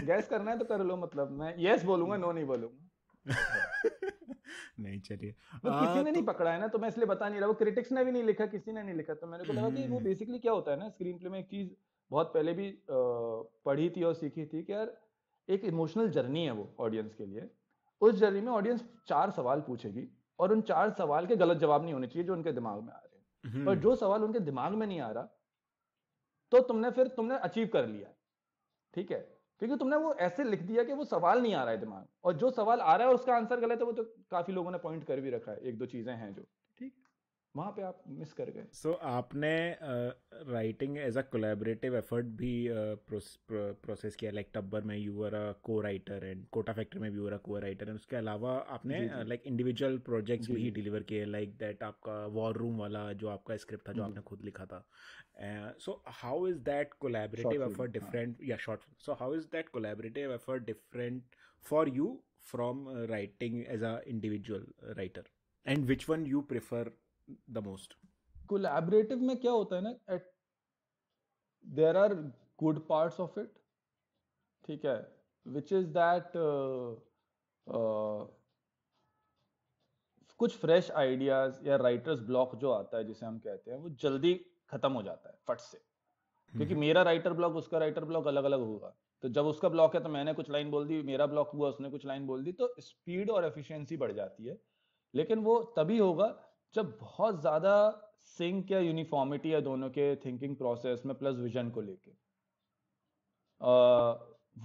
गैस करना है तो कर लो मतलब मैं यस बोलूंगा नो नहीं बोलूंगा नहीं चलिए तो किसी ने तो... नहीं पकड़ा है ना तो मैं इसलिए बता नहीं रहा वो क्रिटिक्स ने भी नहीं लिखा किसी ने नहीं लिखा तो मैंने को लगा कि वो बेसिकली हम्म। क्या होता है ना स्क्रीन प्ले में एक चीज बहुत पहले भी पढ़ी थी और सीखी थी कि यार एक इमोशनल जर्नी है वो ऑडियंस के लिए उस जर्नी में ऑडियंस चार सवाल पूछेगी और उन चार सवाल के गलत जवाब नहीं होने चाहिए जो उनके दिमाग में आ रहे हैं पर हम्म। जो सवाल उनके दिमाग में नहीं आ रहा तो तुमने फिर तुमने अचीव कर लिया ठीक है क्योंकि तुमने वो ऐसे लिख दिया कि वो सवाल नहीं आ रहा है दिमाग और जो सवाल आ रहा है उसका आंसर गलत है वो तो काफी लोगों ने पॉइंट कर भी रखा है एक दो चीजें हैं जो वहाँ पे आप मिस कर गए सो so, आपने writing as a collaborative effort भी प्रोसेस किया लाइक टब्बर में यू आर अ को राइटर एंड कोटा फैक्ट्री में भी यू आर अ को राइटर एंड उसके अलावा आपने लाइक इंडिविजुअल प्रोजेक्ट्स भी डिलीवर किए लाइक दैट आपका वॉर रूम वाला जो आपका स्क्रिप्ट था जो आपने खुद लिखा था so how is that collaborative effort different या short so how is that collaborative effort different for you from writing as a individual writer and which one you prefer the most collaborative में क्या होता है ना at there are good parts of it ठीक है which is that कुछ fresh ideas या writer's block जो आता है जिसे हम कहते हैं वो जल्दी खत्म हो जाता है फट से हम्म। क्योंकि मेरा राइटर ब्लॉक उसका राइटर ब्लॉक अलग अलग होगा तो जब उसका ब्लॉक है तो मैंने कुछ लाइन बोल दी मेरा ब्लॉक हुआ उसने कुछ लाइन बोल दी तो स्पीड और एफिशिएंसी बढ़ जाती है लेकिन वो तभी होगा जब बहुत ज़्यादा सिंक या यूनिफॉर्मिटी है दोनों के थिंकिंग प्रोसेस में प्लस विजन को लेके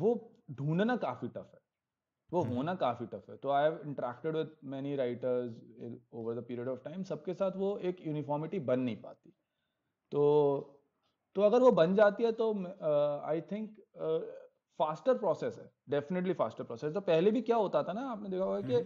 वो ढूंढना काफ़ी टफ है वो हम्म। होना काफ़ी टफ है तो I have interacted with many writers over the period of time सबके साथ वो एक यूनिफॉर्मिटी बन नहीं पाती तो तो अगर वो बन जाती है तो आई थिंक फास्टर प्रोसेस है डेफिनेटली फास्टर प्रोसेस तो पहले भी क्या होता था ना आपने देखा होगा कि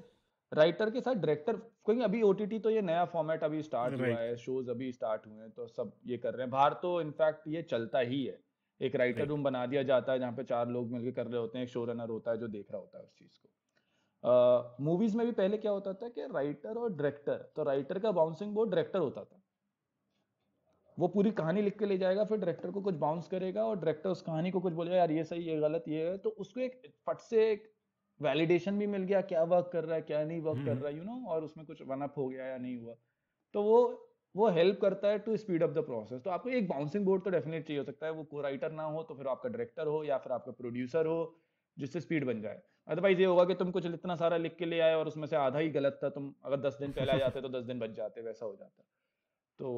राइटर हम्म। के साथ डायरेक्टर क्योंकि अभी ओ तो ये नया फॉर्मेट अभी स्टार्ट हुआ है शोज अभी स्टार्ट हुए हैं तो सब ये कर रहे हैं बाहर तो इनफैक्ट ये चलता ही है एक राइटर रूम बना दिया जाता है जहाँ पे चार लोग मिलकर कर रहे होते हैं एक शो रनर होता है जो देख रहा होता है उस चीज़ को मूवीज uh, में भी पहले क्या होता था कि राइटर और डायरेक्टर तो राइटर का बाउंसिंग बोर्ड डायरेक्टर होता था वो पूरी कहानी लिख के ले जाएगा फिर डायरेक्टर को कुछ बाउंस करेगा और डायरेक्टर उस कहानी को कुछ बोलेगा यार ये सही ये गलत ये है तो उसको एक फट से एक वैलिडेशन भी मिल गया क्या वर्क कर रहा है क्या नहीं वर्क कर हम्म। रहा है यू नो और उसमें कुछ वन अप हो गया या नहीं हुआ तो वो वो हेल्प करता है to speed up the process तो आपको एक बाउंसिंग बोर्ड तो डेफिनेट चाहिए हो सकता है वो को राइटर ना हो तो फिर आपका डायरेक्टर हो या फिर आपका प्रोड्यूसर हो जिससे स्पीड बन जाए अदरवाइज ये होगा कि तुम कुछ इतना सारा लिख के ले आए और उसमें से आधा ही गलत था तुम अगर दस दिन पहले आ जाते तो दस दिन बच जाते वैसा हो जाता तो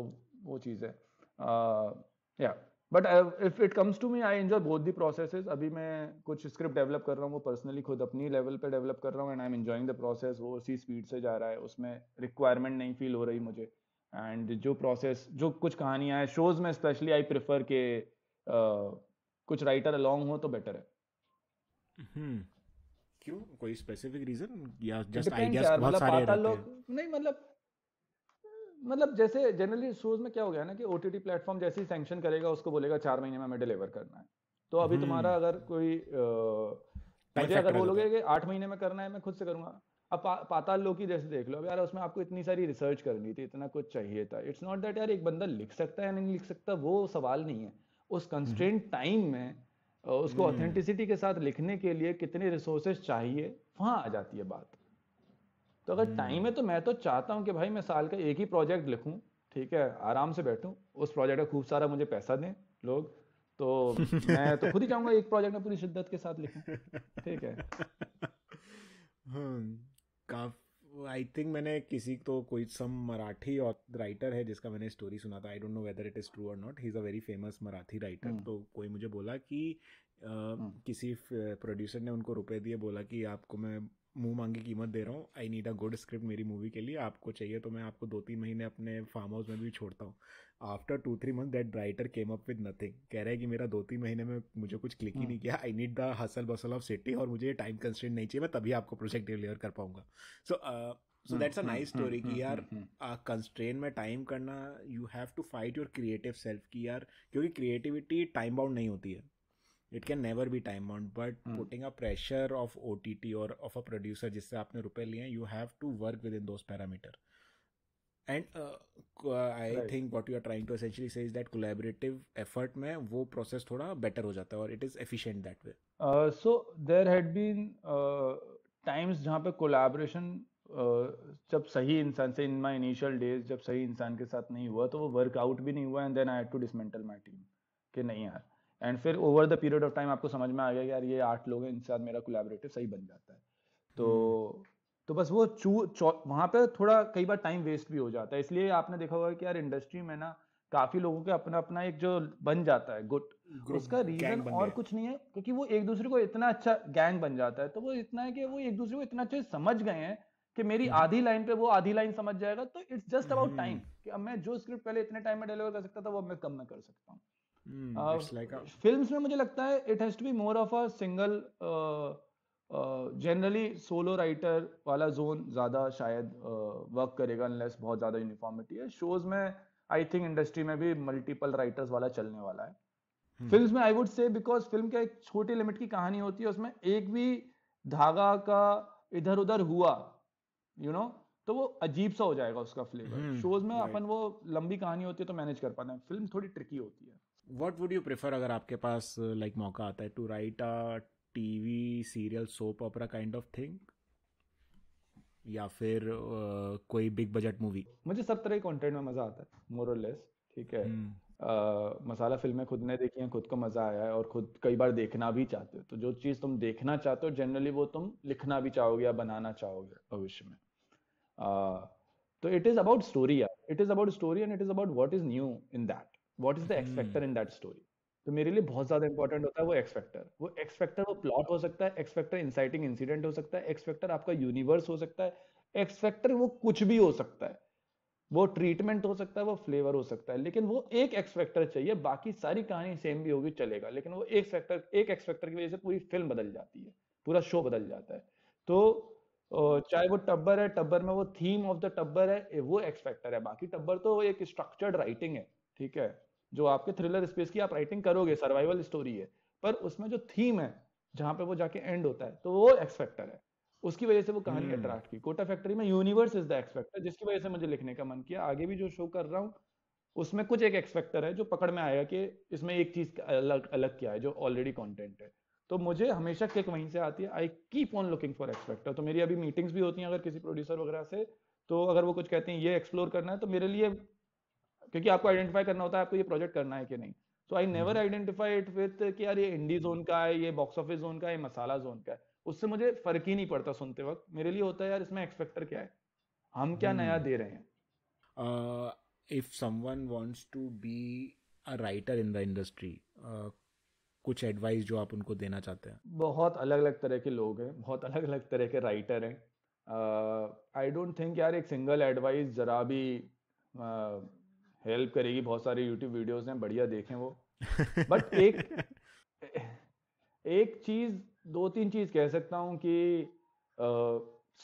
वो चीज़ है या uh, yeah. But if it comes to me I enjoy both the process अभी मैं कुछ स्क्रिप्ट डेवलप कर रहा हूँ वो पर्सनली खुद अपनी लेवल पे डेवलप कर रहा हूँ and I am enjoying the process वो उसी स्पीड से जा रहा है उसमें रिक्वायरमेंट नहीं फील हो रही मुझे एंड जो प्रोसेस जो कुछ कहानियाँ हैं शोज में स्पेशली आई प्रिफर के uh, कुछ राइटर अलॉन्ग हो तो बेटर है hmm. क्यों कोई स्पेसिफिक रीजन या जस्ट आइडियाज बहुत मतलब सारे रहते हैं नहीं मतलब मतलब जैसे जनरली शोज में क्या हो गया ना कि ओ टी प्लेटफॉर्म जैसे ही सेंक्शन करेगा उसको बोलेगा चार महीने में हमें डिलीवर करना है तो अभी हम्म। तुम्हारा अगर कोई मुझे अगर तो बोलोगे तो। कि आठ महीने में करना है मैं खुद से करूंगा अब पा, पाताल की जैसे देख लो अब यार उसमें आपको इतनी सारी रिसर्च करनी थी इतना कुछ चाहिए था इट्स नॉट दैट यार एक बंदा लिख सकता है नहीं लिख सकता वो सवाल नहीं है उस कंस्टेंट टाइम हम्म। में उसको ऑथेंटिसिटी हम्म। के साथ लिखने के लिए कितने रिसोर्सेज चाहिए वहां आ जाती है बात तो अगर टाइम हम्म। है तो मैं तो चाहता हूँ कि भाई मैं साल का एक ही प्रोजेक्ट लिखूँ ठीक है आराम से बैठूँ उस प्रोजेक्ट का खूब सारा मुझे पैसा दें लोग तो मैं तो खुद ही चाहूंगा एक प्रोजेक्ट में पूरी शिद्दत के साथ लिखूं ठीक है आई थिंक हम्म, मैंने किसी तो कोई सम मराठी राइटर है जिसका मैंने स्टोरी सुना था I don't know whether it is true और not he is a very famous Marathi writer हम्म। तो कोई मुझे बोला कि Uh, किसी प्रोड्यूसर ने उनको रुपए दिए बोला कि आपको मैं मुंह मांगी कीमत दे रहा हूँ I need a good script मेरी मूवी के लिए आपको चाहिए तो मैं आपको दो तीन महीने अपने फार्म हाउस में भी छोड़ता हूँ after two three month that writer came up with nothing कह रहा है कि मेरा दो तीन महीने में मुझे कुछ क्लिक ही हाँ। नहीं किया I need the hustle bustle of city और मुझे टाइम कंस्टेंट नहीं चाहिए मैं तभी आपको प्रोजेक्ट डिलीवर कर पाऊंगा so so that's a nice story कि यार कंस्ट्रेन हाँ, हाँ। uh, में टाइम करना you have to fight your creative self की यार क्योंकि क्रिएटिविटी टाइम बाउंड नहीं होती है it can never be time bound but putting a pressure of O T T और ऑफ अ प्रोड्यूसर जिससे आपने रुपए लिए you have to work within those parameter and I think what you are trying to essentially say is that collaborative effort में वो process थोड़ा better हो जाता है और it is efficient that way so there had been times जहाँ पे collaboration uh, जब सही इंसान से इन माई इनिशियल डेज जब सही इंसान के साथ नहीं हुआ तो वो वर्कआउट भी नहीं हुआ and then I had to dismantle my team कि नहीं यार एंड फिर over the period of time आपको समझ में आ गया कि यार ये आठ लोग हैं इनके साथ मेरा कोलेबरेटिव सही बन जाता है तो हम्म। तो बस वो चू वहाँ पे थोड़ा कई बार टाइम वेस्ट भी हो जाता है इसलिए आपने देखा होगा कि यार इंडस्ट्री में ना काफी लोगों के अपना अपना एक जो बन जाता है गुट उसका रीजन और कुछ नहीं है क्योंकि वो एक दूसरे को इतना अच्छा गैंग बन जाता है तो वो इतना है कि वो एक दूसरे को इतना अच्छे समझ गए हैं कि मेरी हम्म। आधी लाइन पे वो आधी लाइन समझ जाएगा तो इट्स जस्ट अबाउट टाइम कि अब मैं जो स्क्रिप्ट पहले इतने टाइम में डिलीवर कर सकता था वो मैं कम में कर सकता हूँ फिल्म्स में मुझे लगता है it has to be more of a single generally solo writer वाला जोन ज्यादा शायद वर्क uh, करेगा अनलेस बहुत ज्यादा यूनिफॉर्मिटी है शोज में आई थिंक इंडस्ट्री में भी मल्टीपल राइटर्स वाला चलने वाला है hmm. फिल्म हम्म। में I would say because film के एक छोटी लिमिट की कहानी होती है उसमें एक भी धागा का इधर उधर हुआ यू you नो know? तो वो अजीब सा हो जाएगा उसका फ्लेवर हम्म, शोज में अपन वो लंबी कहानी होती है तो मैनेज कर पाते हैं फिल्म थोड़ी ट्रिकी होती है वट वुड यू प्रेफर अगर आपके पास लाइक मौका आता है to write a we serial soap opera kind of thing या फिर uh, कोई बिग बजट मूवी मुझे सब तरह के कंटेंट में मजा आता है मोर लेस ठीक है hmm. Uh, मसाला फिल्में खुद ने देखी हैं खुद को मजा आया है और खुद कई बार देखना भी चाहते हो तो जो चीज तुम देखना चाहते हो जनरली वो तुम लिखना भी चाहोगे या बनाना चाहोगे भविष्य में uh, तो it is about story it is about story and it is about what is new in that what is the x factor in that story तो मेरे लिए बहुत ज्यादा इंपॉर्टेंट होता है वो एक्सपेक्टर वो एक्सपेक्टर वो प्लॉट हो सकता है एक्सपेक्टर इंसाइटिंग इंसिडेंट हो सकता है एक्सपेक्टर आपका यूनिवर्स हो सकता है एक्सपेक्टर वो कुछ भी हो सकता है वो ट्रीटमेंट हो सकता है वो फ्लेवर हो सकता है लेकिन वो एक एक्सपेक्टर चाहिए बाकी सारी कहानी सेम भी होगी चलेगा लेकिन वो एक फैक्टर एक एक्सपेक्टर की वजह से पूरी फिल्म बदल जाती है पूरा शो बदल जाता है तो चाहे वो टब्बर है टब्बर में वो थीम ऑफ द टब्बर है वो एक्सपेक्टर है बाकी टब्बर तो एक स्ट्रक्चर्ड राइटिंग है ठीक है जो आपके थ्रिलर स्पेस की आप राइटिंग करोगे सर्वाइवल स्टोरी है पर उसमें जो थीम है जहां पे वो जाके एंड होता है तो वो एक्स फैक्टर है उसकी वजह से वो कहानी अट्रैक्ट हम्म। की कोटा फैक्ट्री में universe is the x factor जिसकी वजह से मुझे लिखने का मन किया आगे भी जो शो कर रहा हूँ उसमें कुछ एक एक्सपेक्टर है जो पकड़ में आया कि इसमें एक चीज अलग अलग क्या है जो ऑलरेडी कॉन्टेंट है तो मुझे हमेशा किक वहीं से आती है I keep on looking for x factor तो मेरी अभी मीटिंग्स भी होती हैं अगर किसी प्रोड्यूसर वगैरह से तो अगर वो कुछ कहते हैं ये एक्सप्लोर करना है तो मेरे लिए क्योंकि आपको आइडेंटिफाई करना होता है आपको ये प्रोजेक्ट करना है कि नहीं so I never identify it with कि यार ये इंडी जोन का है ये बॉक्स ऑफिस जोन का है मसाला जोन का है उससे मुझे फर्क ही नहीं पड़ता सुनते वक्त मेरे लिए होता है यार इसमें एक्सपेक्टर क्या है हम क्या हम्म। नया दे रहे हैं if someone wants to be a writer in the industry कुछ एडवाइस जो आप उनको देना चाहते हैं बहुत अलग अलग तरह के लोग हैं बहुत अलग अलग तरह के राइटर हैं आई डोंट थिंक यार एक सिंगल एडवाइस जरा भी uh, हेल्प करेगी बहुत सारे यूट्यूब वीडियोस हैं बढ़िया देखें वो बट एक एक चीज दो तीन चीज कह सकता हूँ कि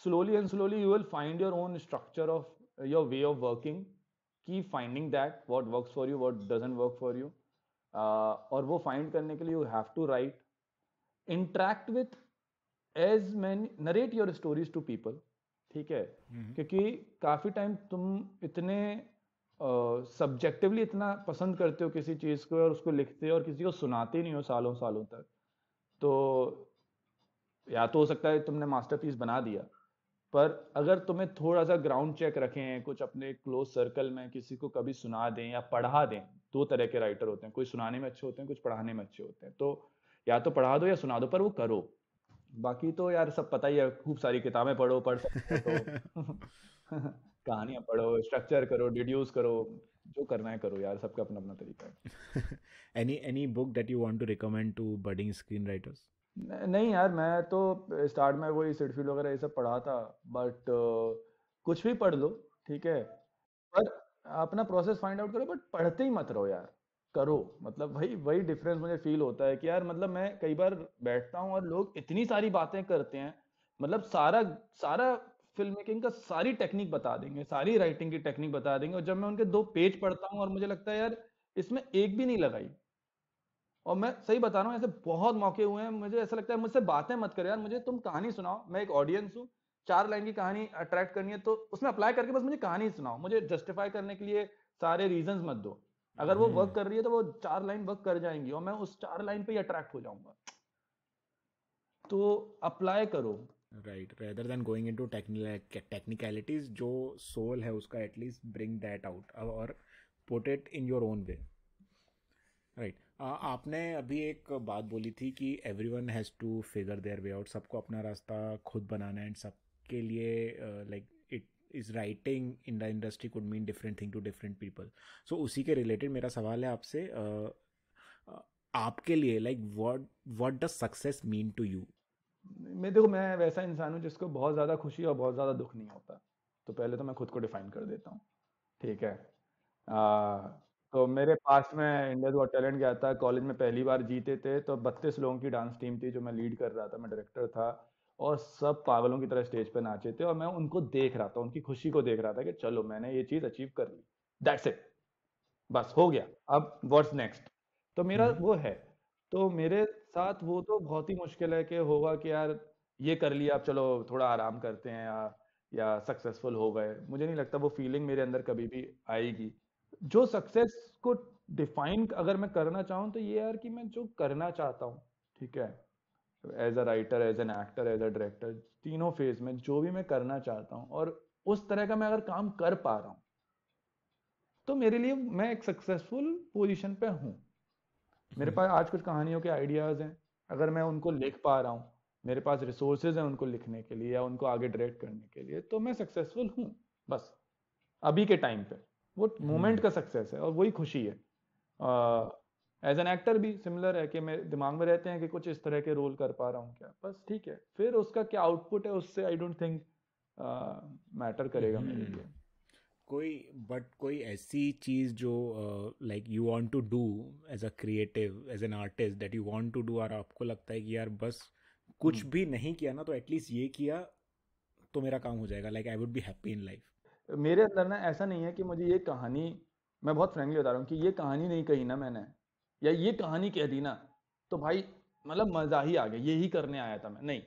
slowly and slowly you will find your own structure of your way of working की finding that what work for you what doesn't work for you और वो फाइंड करने के लिए you have to write interact with as man narrate your stories to people ठीक है mm-hmm. क्योंकि काफी टाइम तुम इतने सब्जेक्टिवली इतना पसंद करते हो किसी चीज़ को और उसको लिखते हो और किसी को सुनाते नहीं हो सालों सालों तक तो या तो हो सकता है तुमने मास्टरपीस बना दिया पर अगर तुम्हें थोड़ा सा ग्राउंड चेक रखे हैं कुछ अपने क्लोज सर्कल में किसी को कभी सुना दें या पढ़ा दें दो तरह के राइटर होते हैं कोई सुनाने में अच्छे होते हैं कुछ पढ़ाने में अच्छे होते हैं तो या तो पढ़ा दो या सुना दो पर वो करो बाकी तो यार सब पता ही है खूब सारी किताबें पढ़ो पढ़ सकते हो तो कहानियां पढ़ो स्ट्रक्चर करो डिड्यूस करो जो करना है करो यार सबका अपना अपना तरीका है any any book that you want to recommend to budding screen writers नहीं यार मैं तो स्टार्ट में वही सिडफील वगैरह ये सब पढ़ा था बट uh, कुछ भी पढ़ लो ठीक है पर अपना प्रोसेस फाइंड आउट करो बट पढ़ते ही मत रहो यार करो मतलब वही वही डिफरेंस मुझे फील होता है कि यार मतलब मैं कई बार बैठता हूँ और लोग इतनी सारी बातें करते हैं मतलब सारा सारा फिल्म मेकिंग का सारी टेक्निक बता देंगे सारी राइटिंग की टेक्निक बता देंगे और जब मैं उनके दो पेज पढ़ता हूँ और मुझे लगता है यार इसमें एक भी नहीं लगाई और मैं सही बता रहा हूँ ऐसे बहुत मौके हुए हैं मुझे ऐसा लगता है मुझसे बातें मत करें यार मुझे तुम कहानी सुनाओ मैं एक ऑडियंस हूँ चार लाइन की कहानी अट्रैक्ट करनी है तो उसमें अप्लाई करके बस मुझे कहानी सुनाओ मुझे जस्टिफाई करने के लिए सारे रीजन मत दो अगर वो वर्क हम्म। कर रही है तो वो चार लाइन वर्क कर जाएंगी और मैं उस चार लाइन पे ही अट्रैक्ट हो जाऊंगा तो अप्लाई करो right rather than going into technicalities जो सोल है उसका एटलीस्ट ब्रिंग दैट आउट और put it in your own way right आपने अभी एक बात बोली थी कि every one has to figure their way out सबको अपना रास्ता खुद बनाना है एंड सबके लिए like it is writing in the industry could mean different thing to different people so उसी के रिलेटेड मेरा सवाल है आपसे uh, आपके लिए like what what does success mean to you मैं देखो मैं वैसा इंसान हूँ जिसको बहुत ज़्यादा खुशी और बहुत ज़्यादा दुख नहीं होता तो पहले तो मैं खुद को डिफाइन कर देता हूँ ठीक है आ, तो मेरे पास में इंडिया गॉट टैलेंट गया था कॉलेज में पहली बार जीते थे तो बत्तीस लोगों की डांस टीम थी जो मैं लीड कर रहा था मैं डायरेक्टर था और सब पागलों की तरह स्टेज पर नाचे थे और मैं उनको देख रहा था उनकी खुशी को देख रहा था कि चलो मैंने ये चीज़ अचीव कर ली दैट्स इट बस हो गया अब व्हाट्स नेक्स्ट तो मेरा हम्म। वो है तो मेरे साथ वो तो बहुत ही मुश्किल है कि होगा कि यार ये कर लिया आप चलो थोड़ा आराम करते हैं या या सक्सेसफुल हो गए मुझे नहीं लगता वो फीलिंग मेरे अंदर कभी भी आएगी जो सक्सेस को डिफाइन अगर मैं करना चाहूँ तो ये यार कि मैं जो करना चाहता हूँ ठीक है as a writer as an actor as a director तीनों फेज में जो भी मैं करना चाहता हूँ और उस तरह का मैं अगर काम कर पा रहा हूँ तो मेरे लिए मैं एक सक्सेसफुल पोजिशन पे हूँ मेरे पास आज कुछ कहानियों के आइडियाज़ हैं अगर मैं उनको लिख पा रहा हूँ मेरे पास रिसोर्सेज हैं उनको लिखने के लिए या उनको आगे डायरेक्ट करने के लिए तो मैं सक्सेसफुल हूँ बस अभी के टाइम पे वो मोमेंट हम्म। का सक्सेस है और वही खुशी है एज एन एक्टर भी सिमिलर है कि मेरे दिमाग में रहते हैं कि कुछ इस तरह के रोल कर पा रहा हूँ क्या बस ठीक है फिर उसका क्या आउटपुट है उससे आई डोंट थिंक मैटर करेगा मेरे हम्म। लिए कोई बट कोई ऐसी चीज़ जो like you want to do as a creative as an artist that you want to do और आपको लगता है कि यार बस कुछ हम्म। भी नहीं किया ना तो एटलीस्ट ये किया तो मेरा काम हो जाएगा like I would be happy in life मेरे अंदर ना ऐसा नहीं है कि मुझे ये कहानी मैं बहुत फ्रेंकली बता रहा हूँ कि ये कहानी नहीं कही ना मैंने या ये कहानी कह दी ना तो भाई मतलब मजा ही आ गया यही करने आया था मैं नहीं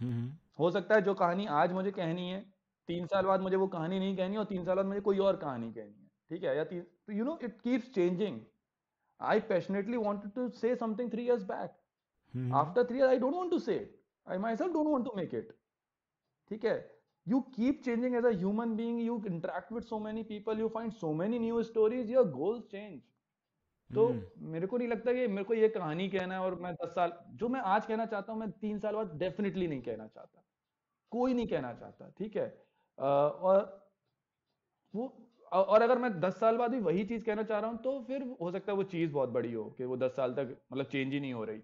हम्म, हम्म। हो सकता है जो कहानी आज मुझे कहनी है तीन साल बाद मुझे वो कहानी नहीं कहनी और तीन साल बाद मुझे कोई और कहानी कहनी है ठीक है या तो you know it keeps changing I passionately wanted to say something three years back after three year I don't want to say I myself don't want to make it ठीक है you keep changing as a being you interact with so many people you find so many new stories your goals change तो hmm. मेरे को नहीं लगता कि मेरे को ये कहानी कहना है और मैं दस साल जो मैं आज कहना चाहता हूँ मैं तीन साल बाद डेफिनेटली नहीं कहना चाहता कोई नहीं कहना चाहता ठीक है और वो और अगर मैं दस साल बाद भी वही चीज कहना चाह रहा हूँ तो फिर हो सकता है वो चीज बहुत बड़ी हो कि वो दस साल तक मतलब चेंज ही नहीं हो रही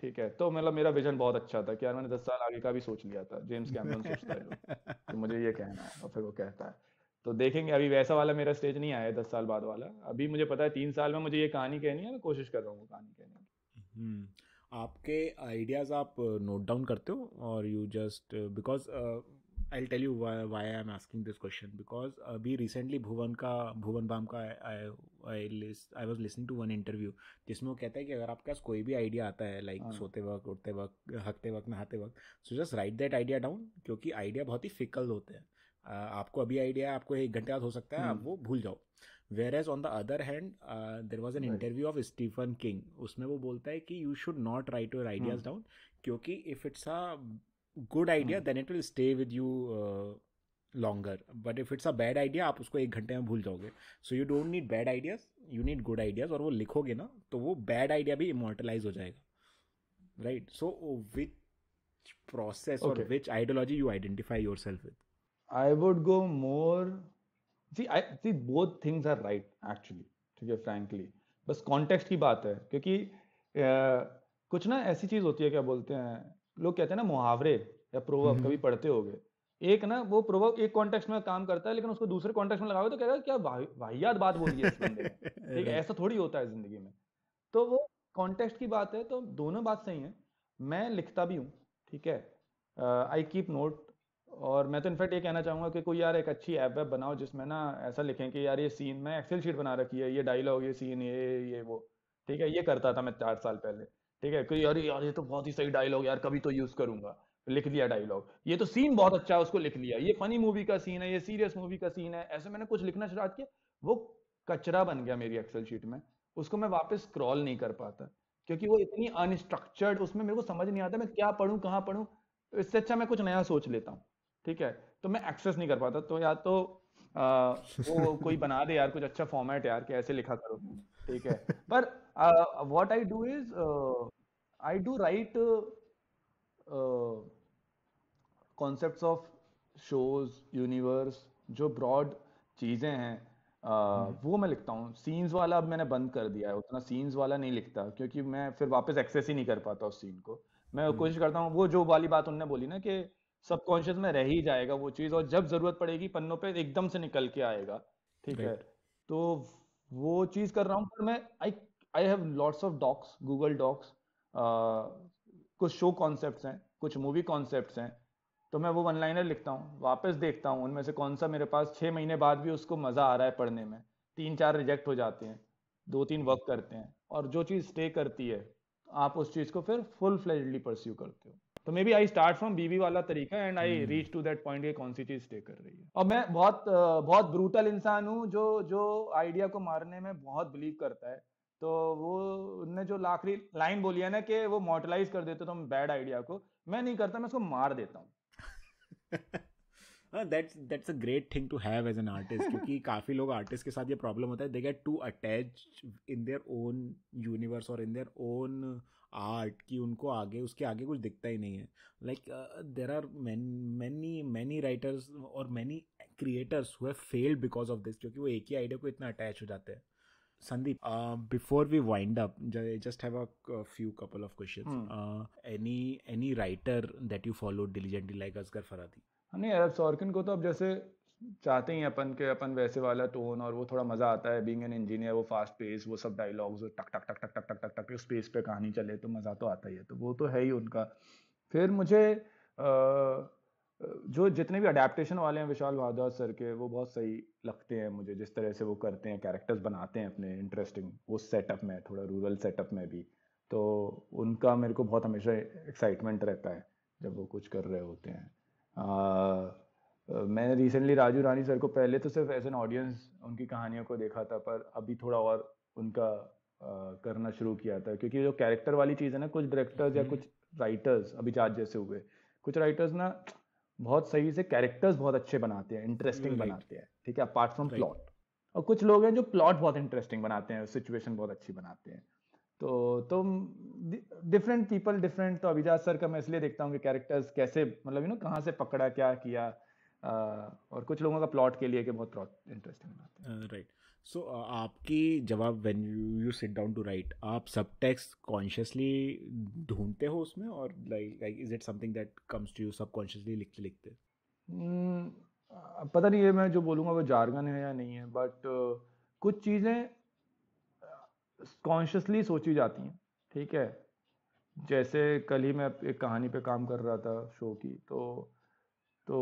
ठीक है तो मतलब मेरा विजन बहुत अच्छा था कि यार मैंने दस साल आगे का भी सोच लिया था जेम्स कैमरन सोचता है तो मुझे ये कहना है और फिर वो कहता है तो देखेंगे अभी वैसा वाला मेरा स्टेज नहीं आया दस साल बाद वाला अभी मुझे पता है तीन साल में मुझे ये कहानी कहनी है मैं कोशिश कर रहा हूँ कहानी कहने की हम्म, आपके आइडियाज आप नोट डाउन करते हो और you just because I tell you why I am asking this question because अभी रिसेंटली भुवन का भुवन बाम का I was listen to one interview जिसमें वो कहता है कि अगर आपके पास कोई भी आइडिया आता है लाइक like, हाँ। सोते वक्त उठते वक्त हकते वक्त नहाते वक्त so just write that idea down क्योंकि आइडिया बहुत ही फिकल होते हैं आपको अभी आइडिया है आपको एक घंटे बाद हो सकता है आप हम्म। वो भूल जाओ where as on the other hand there was an interview of Stephen King उसमें वो बोलता है कि you should not write your ideas down क्योंकि if it's a good idea then it will stay with you longer but if it's a bad idea आप उसको एक घंटे में भूल जाओगे so you don't need bad ideas you need good ideas और वो लिखोगे ना तो वो बैड आइडिया भी इमोटलाइज हो जाएगा राइट सो विच प्रोसेस और which ideology you identify yourself with I would go more see I see both things are right actually ठीक है फ्रेंकली बस कॉन्टेक्स्ट की बात है क्योंकि uh, कुछ ना ऐसी चीज होती है क्या बोलते हैं लोग कहते हैं ना मुहावरे या प्रोवर्ब हम्म, हम्म। कभी पढ़ते हो एक ना वो प्रोवर्ब एक कॉन्टेक्स्ट में काम करता है लेकिन उसको दूसरे कॉन्टेक्स्ट में लगाओ तो कहता है क्या वाहियात बात बोली है ठीक है ऐसा थोड़ी होता है जिंदगी में तो वो कॉन्टेक्स्ट की बात है तो दोनों बात सही है मैं लिखता भी हूँ ठीक है आई कीप नोट और मैं तो इनफैक्ट ये कहना चाहूंगा कि कोई यार एक अच्छी ऐप वैप बनाओ जिसमें ना ऐसा लिखें कि यार ये सीन में एक्सेल शीट बना रखी है ये डायलॉग ये सीन ये ये वो ठीक है ये करता था मैं चार साल पहले ठीक है कोई अरे यार ये तो बहुत ही सही डायलॉग यार कभी तो यूज करूंगा लिख लिया डायलॉग ये तो सीन बहुत अच्छा है उसको लिख लिया ये फनी मूवी का सीन है ये सीरियस मूवी का सीन है ऐसे मैंने कुछ लिखना शुरू किया वो कचरा बन गया मेरी एक्सेल शीट में उसको मैं वापस स्क्रॉल नहीं कर पाता क्योंकि वो इतनी अनस्ट्रक्चर्ड उसमें मेरे को समझ नहीं आता मैं क्या पढ़ू कहाँ पढ़ू तो इससे अच्छा मैं कुछ नया सोच लेता हूँ ठीक है तो मैं एक्सेस नहीं कर पाता तो या तो आ, वो कोई बना दे यार कुछ अच्छा फॉर्मेट यार कि ऐसे लिखा करो ठीक है पर what I do is I do write concept of shows universe जो ब्रॉड चीजें हैं uh, हम्म। वो मैं लिखता हूँ सीन्स वाला अब मैंने बंद कर दिया है उतना सीन्स वाला नहीं लिखता क्योंकि मैं फिर वापस एक्सेस ही नहीं कर पाता उस सीन को मैं हम्म। कोशिश करता हूँ वो जो वाली बात उनने बोली ना कि सबकॉन्शियस में रह ही जाएगा वो चीज और जब जरूरत पड़ेगी पन्नों पे एकदम से निकल के आएगा ठीक है तो वो चीज कर रहा हूँ पर मैं I I have lots of docs Google Docs कुछ शो कॉन्सेप्ट हैं कुछ मूवी कॉन्सेप्ट हैं तो मैं वो वन लाइनर लिखता हूँ वापस देखता हूँ उनमें से कौन सा मेरे पास छः महीने बाद भी उसको मज़ा आ रहा है पढ़ने में तीन चार रिजेक्ट हो जाते हैं दो तीन वर्क करते हैं और जो चीज़ स्टे करती है आप उस चीज़ को फिर फुल फ्लेजली परस्यू करते हो तो maybe I start from BB वाला तरीका and I reach to that point कौन सी चीज स्टे कर रही है और मैं बहुत बहुत ब्रूटल इंसान हूँ जो जो आइडिया को मारने में बहुत बिलीव करता है तो वो उनने जो लाखरी लाइन बोली है ना कि वो मोटलाइज कर देते तो बैड आइडिया को मैं नहीं करता मैं उसको मार देता हूँ that's that's a great thing to have as an artist क्योंकि काफ़ी लोग आर्टिस्ट के साथ ये प्रॉब्लम होता है they get to attach in their own universe और इन देयर ओन आर्ट कि उनको आगे उसके आगे कुछ दिखता ही नहीं है like there are many many writers और मैनी क्रिएटर्स हुए फेल्ड बिकॉज ऑफ दिस क्योंकि वो एक ही आइडिया को इतना अटैच हो जाते हैं Sandeep, uh, before we wind up, just have a, a few couple of questions. Hmm. Uh, any any writer that you follow diligently, like Asghar Farhadi? नहीं यार सॉर्किन को तो अब जैसे चाहते ही अपन के अपन वैसे वाला टोन और वो थोड़ा मज़ा आता है बीइंग एन इंजीनियर वो फास्ट पेस वो सब डायलॉग्स टक टक टक टक टक टक टक टक स्पेस पे कहानी चले तो मज़ा तो आता ही है तो वो तो है ही उनका फिर मुझे जो जितने भी अडेप्टशन वाले हैं विशाल भारद्वाज सर के वो बहुत सही लगते हैं मुझे जिस तरह से वो करते हैं कैरेक्टर्स बनाते हैं अपने इंटरेस्टिंग उस सेटअप में थोड़ा रूरल सेटअप में भी तो उनका मेरे को बहुत हमेशा एक्साइटमेंट रहता है जब वो कुछ कर रहे होते हैं मैंने रिसेंटली राजू रानी सर को पहले तो सिर्फ एज एन ऑडियंस उनकी कहानियों को देखा था पर अभी थोड़ा और उनका करना शुरू किया था क्योंकि जो कैरेक्टर वाली चीज़ है ना कुछ डायरेक्टर्स या हम्म। कुछ राइटर्स अभिजात जैसे हुए कुछ राइटर्स ना बहुत सही से कैरेक्टर्स बहुत अच्छे बनाते हैं इंटरेस्टिंग बनाते हैं ठीक है अपार्ट फ्रॉम प्लॉट और कुछ लोग हैं जो प्लॉट बहुत इंटरेस्टिंग बनाते हैं सिचुएशन बहुत अच्छी बनाते हैं तो तो डिफरेंट पीपल डिफरेंट तो अभिजात सर का मैं इसलिए देखता हूँ कि कैरेक्टर्स कैसे मतलब यू नो कहाँ से पकड़ा क्या किया और कुछ लोगों का प्लॉट के लिए कि बहुत इंटरेस्टिंग बनाते हैं राइट सो आपकी जवाब when you sit down to write आप सब टेक्स्ट कॉन्शियसली ढूंढते हो उसमें और like like is it something that comes to you सब कॉन्शियसली लिखते लिखते hmm, पता नहीं ये मैं जो बोलूँगा वो जारगन है या नहीं है बट uh, कुछ चीज़ें कॉन्शियसली uh, सोची जाती हैं ठीक है जैसे कल ही मैं एक कहानी पे काम कर रहा था शो की तो तो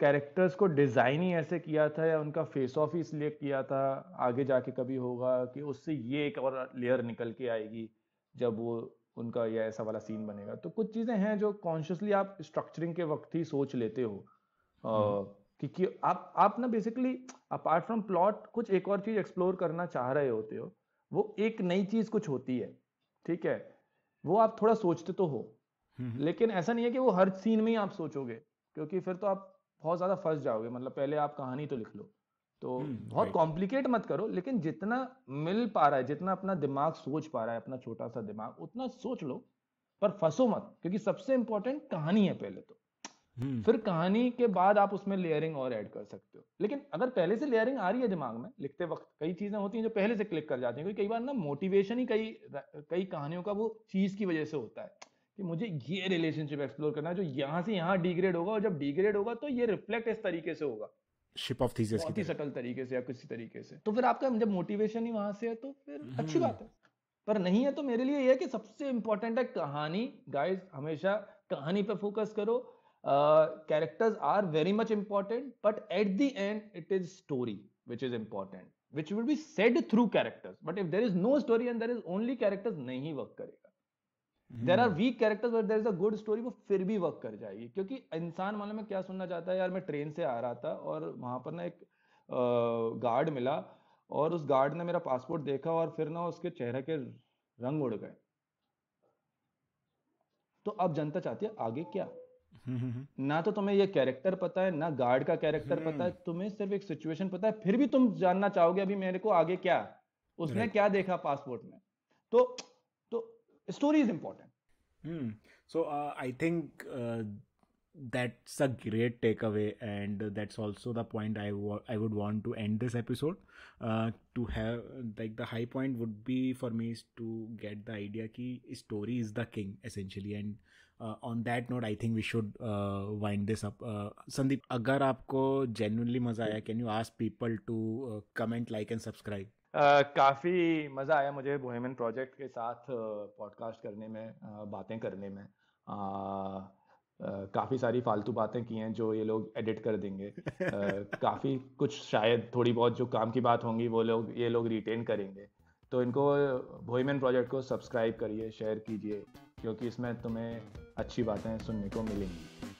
कैरेक्टर्स को डिज़ाइन ही ऐसे किया था या उनका फेस ऑफ ही इसलिए किया था आगे जाके कभी होगा कि उससे ये एक और लेयर निकल के आएगी जब वो उनका यह ऐसा वाला सीन बनेगा तो कुछ चीज़ें हैं जो कॉन्शियसली आप स्ट्रक्चरिंग के वक्त ही सोच लेते हो हम्म। कि आप आप ना बेसिकली अपार्ट फ्रॉम प्लॉट कुछ एक और चीज़ एक्सप्लोर करना चाह रहे होते हो वो एक नई चीज़ कुछ होती है ठीक है वो आप थोड़ा सोचते तो हो हम्म। लेकिन ऐसा नहीं है कि वो हर सीन में ही आप सोचोगे क्योंकि फिर तो आप बहुत ज़्यादा फंस जाओगे मतलब पहले आप कहानी तो लिख लो तो हम्म, बहुत कॉम्प्लिकेट मत करो लेकिन जितना मिल पा रहा है जितना अपना दिमाग सोच पा रहा है अपना छोटा सा दिमाग उतना सोच लो पर फंसो मत क्योंकि सबसे इंपॉर्टेंट कहानी है पहले तो हम्म। फिर कहानी के बाद आप उसमें लेयरिंग और ऐड कर सकते हो लेकिन अगर पहले से लेयरिंग आ रही है दिमाग में लिखते वक्त कई चीजें होती हैं जो पहले से क्लिक कर जाती हैं क्योंकि कई बार ना मोटिवेशन ही कई कई कहानियों का वो चीज की वजह से होता है कि मुझे ये रिलेशनशिप एक्सप्लोर करना है जो यहाँ से यहाँ डिग्रेड होगा और जब डिग्रेड होगा तो ये रिफ्लेक्ट इस तरीके से होगा शिप ऑफ थीसिस की सटल तरीके से या किसी तरीके से तो फिर आपका जब मोटिवेशन ही वहां से है तो फिर हम्म। अच्छी बात है पर नहीं है तो मेरे लिए यह कि सबसे इंपॉर्टेंट है कहानी गाइस हमेशा कहानी पे फोकस करो characters are very much important but at the end it is story which is important which will be said through characters but if there is no story and there is only characters नहीं work करे there are weak characters but there is a good story वो फिर भी work कर जाएगी क्योंकि इंसान मालूम है क्या सुनना चाहता है यार मैं ट्रेन से आ रहा था और वहां पर ना एक गार्ड मिला और उस गार्ड ने मेरा पासपोर्ट देखा और फिर ना उसके चेहरे के रंग उड़ गए तो अब जनता चाहती है आगे क्या ना तो तुम्हें ये कैरेक्टर पता है ना गार्ड का कैरेक्टर hmm. पता है तुम्हें सिर्फ एक सिचुएशन पता है फिर भी तुम जानना चाहोगे अभी मेरे को आगे क्या उसने क्या देखा पासपोर्ट में तो story is important Hmm. so uh, i think uh, that's a great takeaway and that's also the point I, wa- I would want to end this episode uh, to have like the high point would be for me is to get the idea that story is the king essentially and uh, on that note i think we should uh, wind this up uh, sandeep agar aapko genuinely maza can you ask people to uh, comment like and subscribe काफ़ी मज़ा आया मुझे बोहेमन project के साथ podcast करने में बातें करने में काफ़ी सारी फालतू बातें की हैं जो ये लोग एडिट कर देंगे काफ़ी कुछ शायद थोड़ी बहुत जो काम की बात होंगी वो लोग ये लोग रिटेन करेंगे तो इनको भोईमैन प्रोजेक्ट को सब्सक्राइब करिए शेयर कीजिए क्योंकि इसमें तुम्हें अच्छी बातें सुनने को मिलेंगी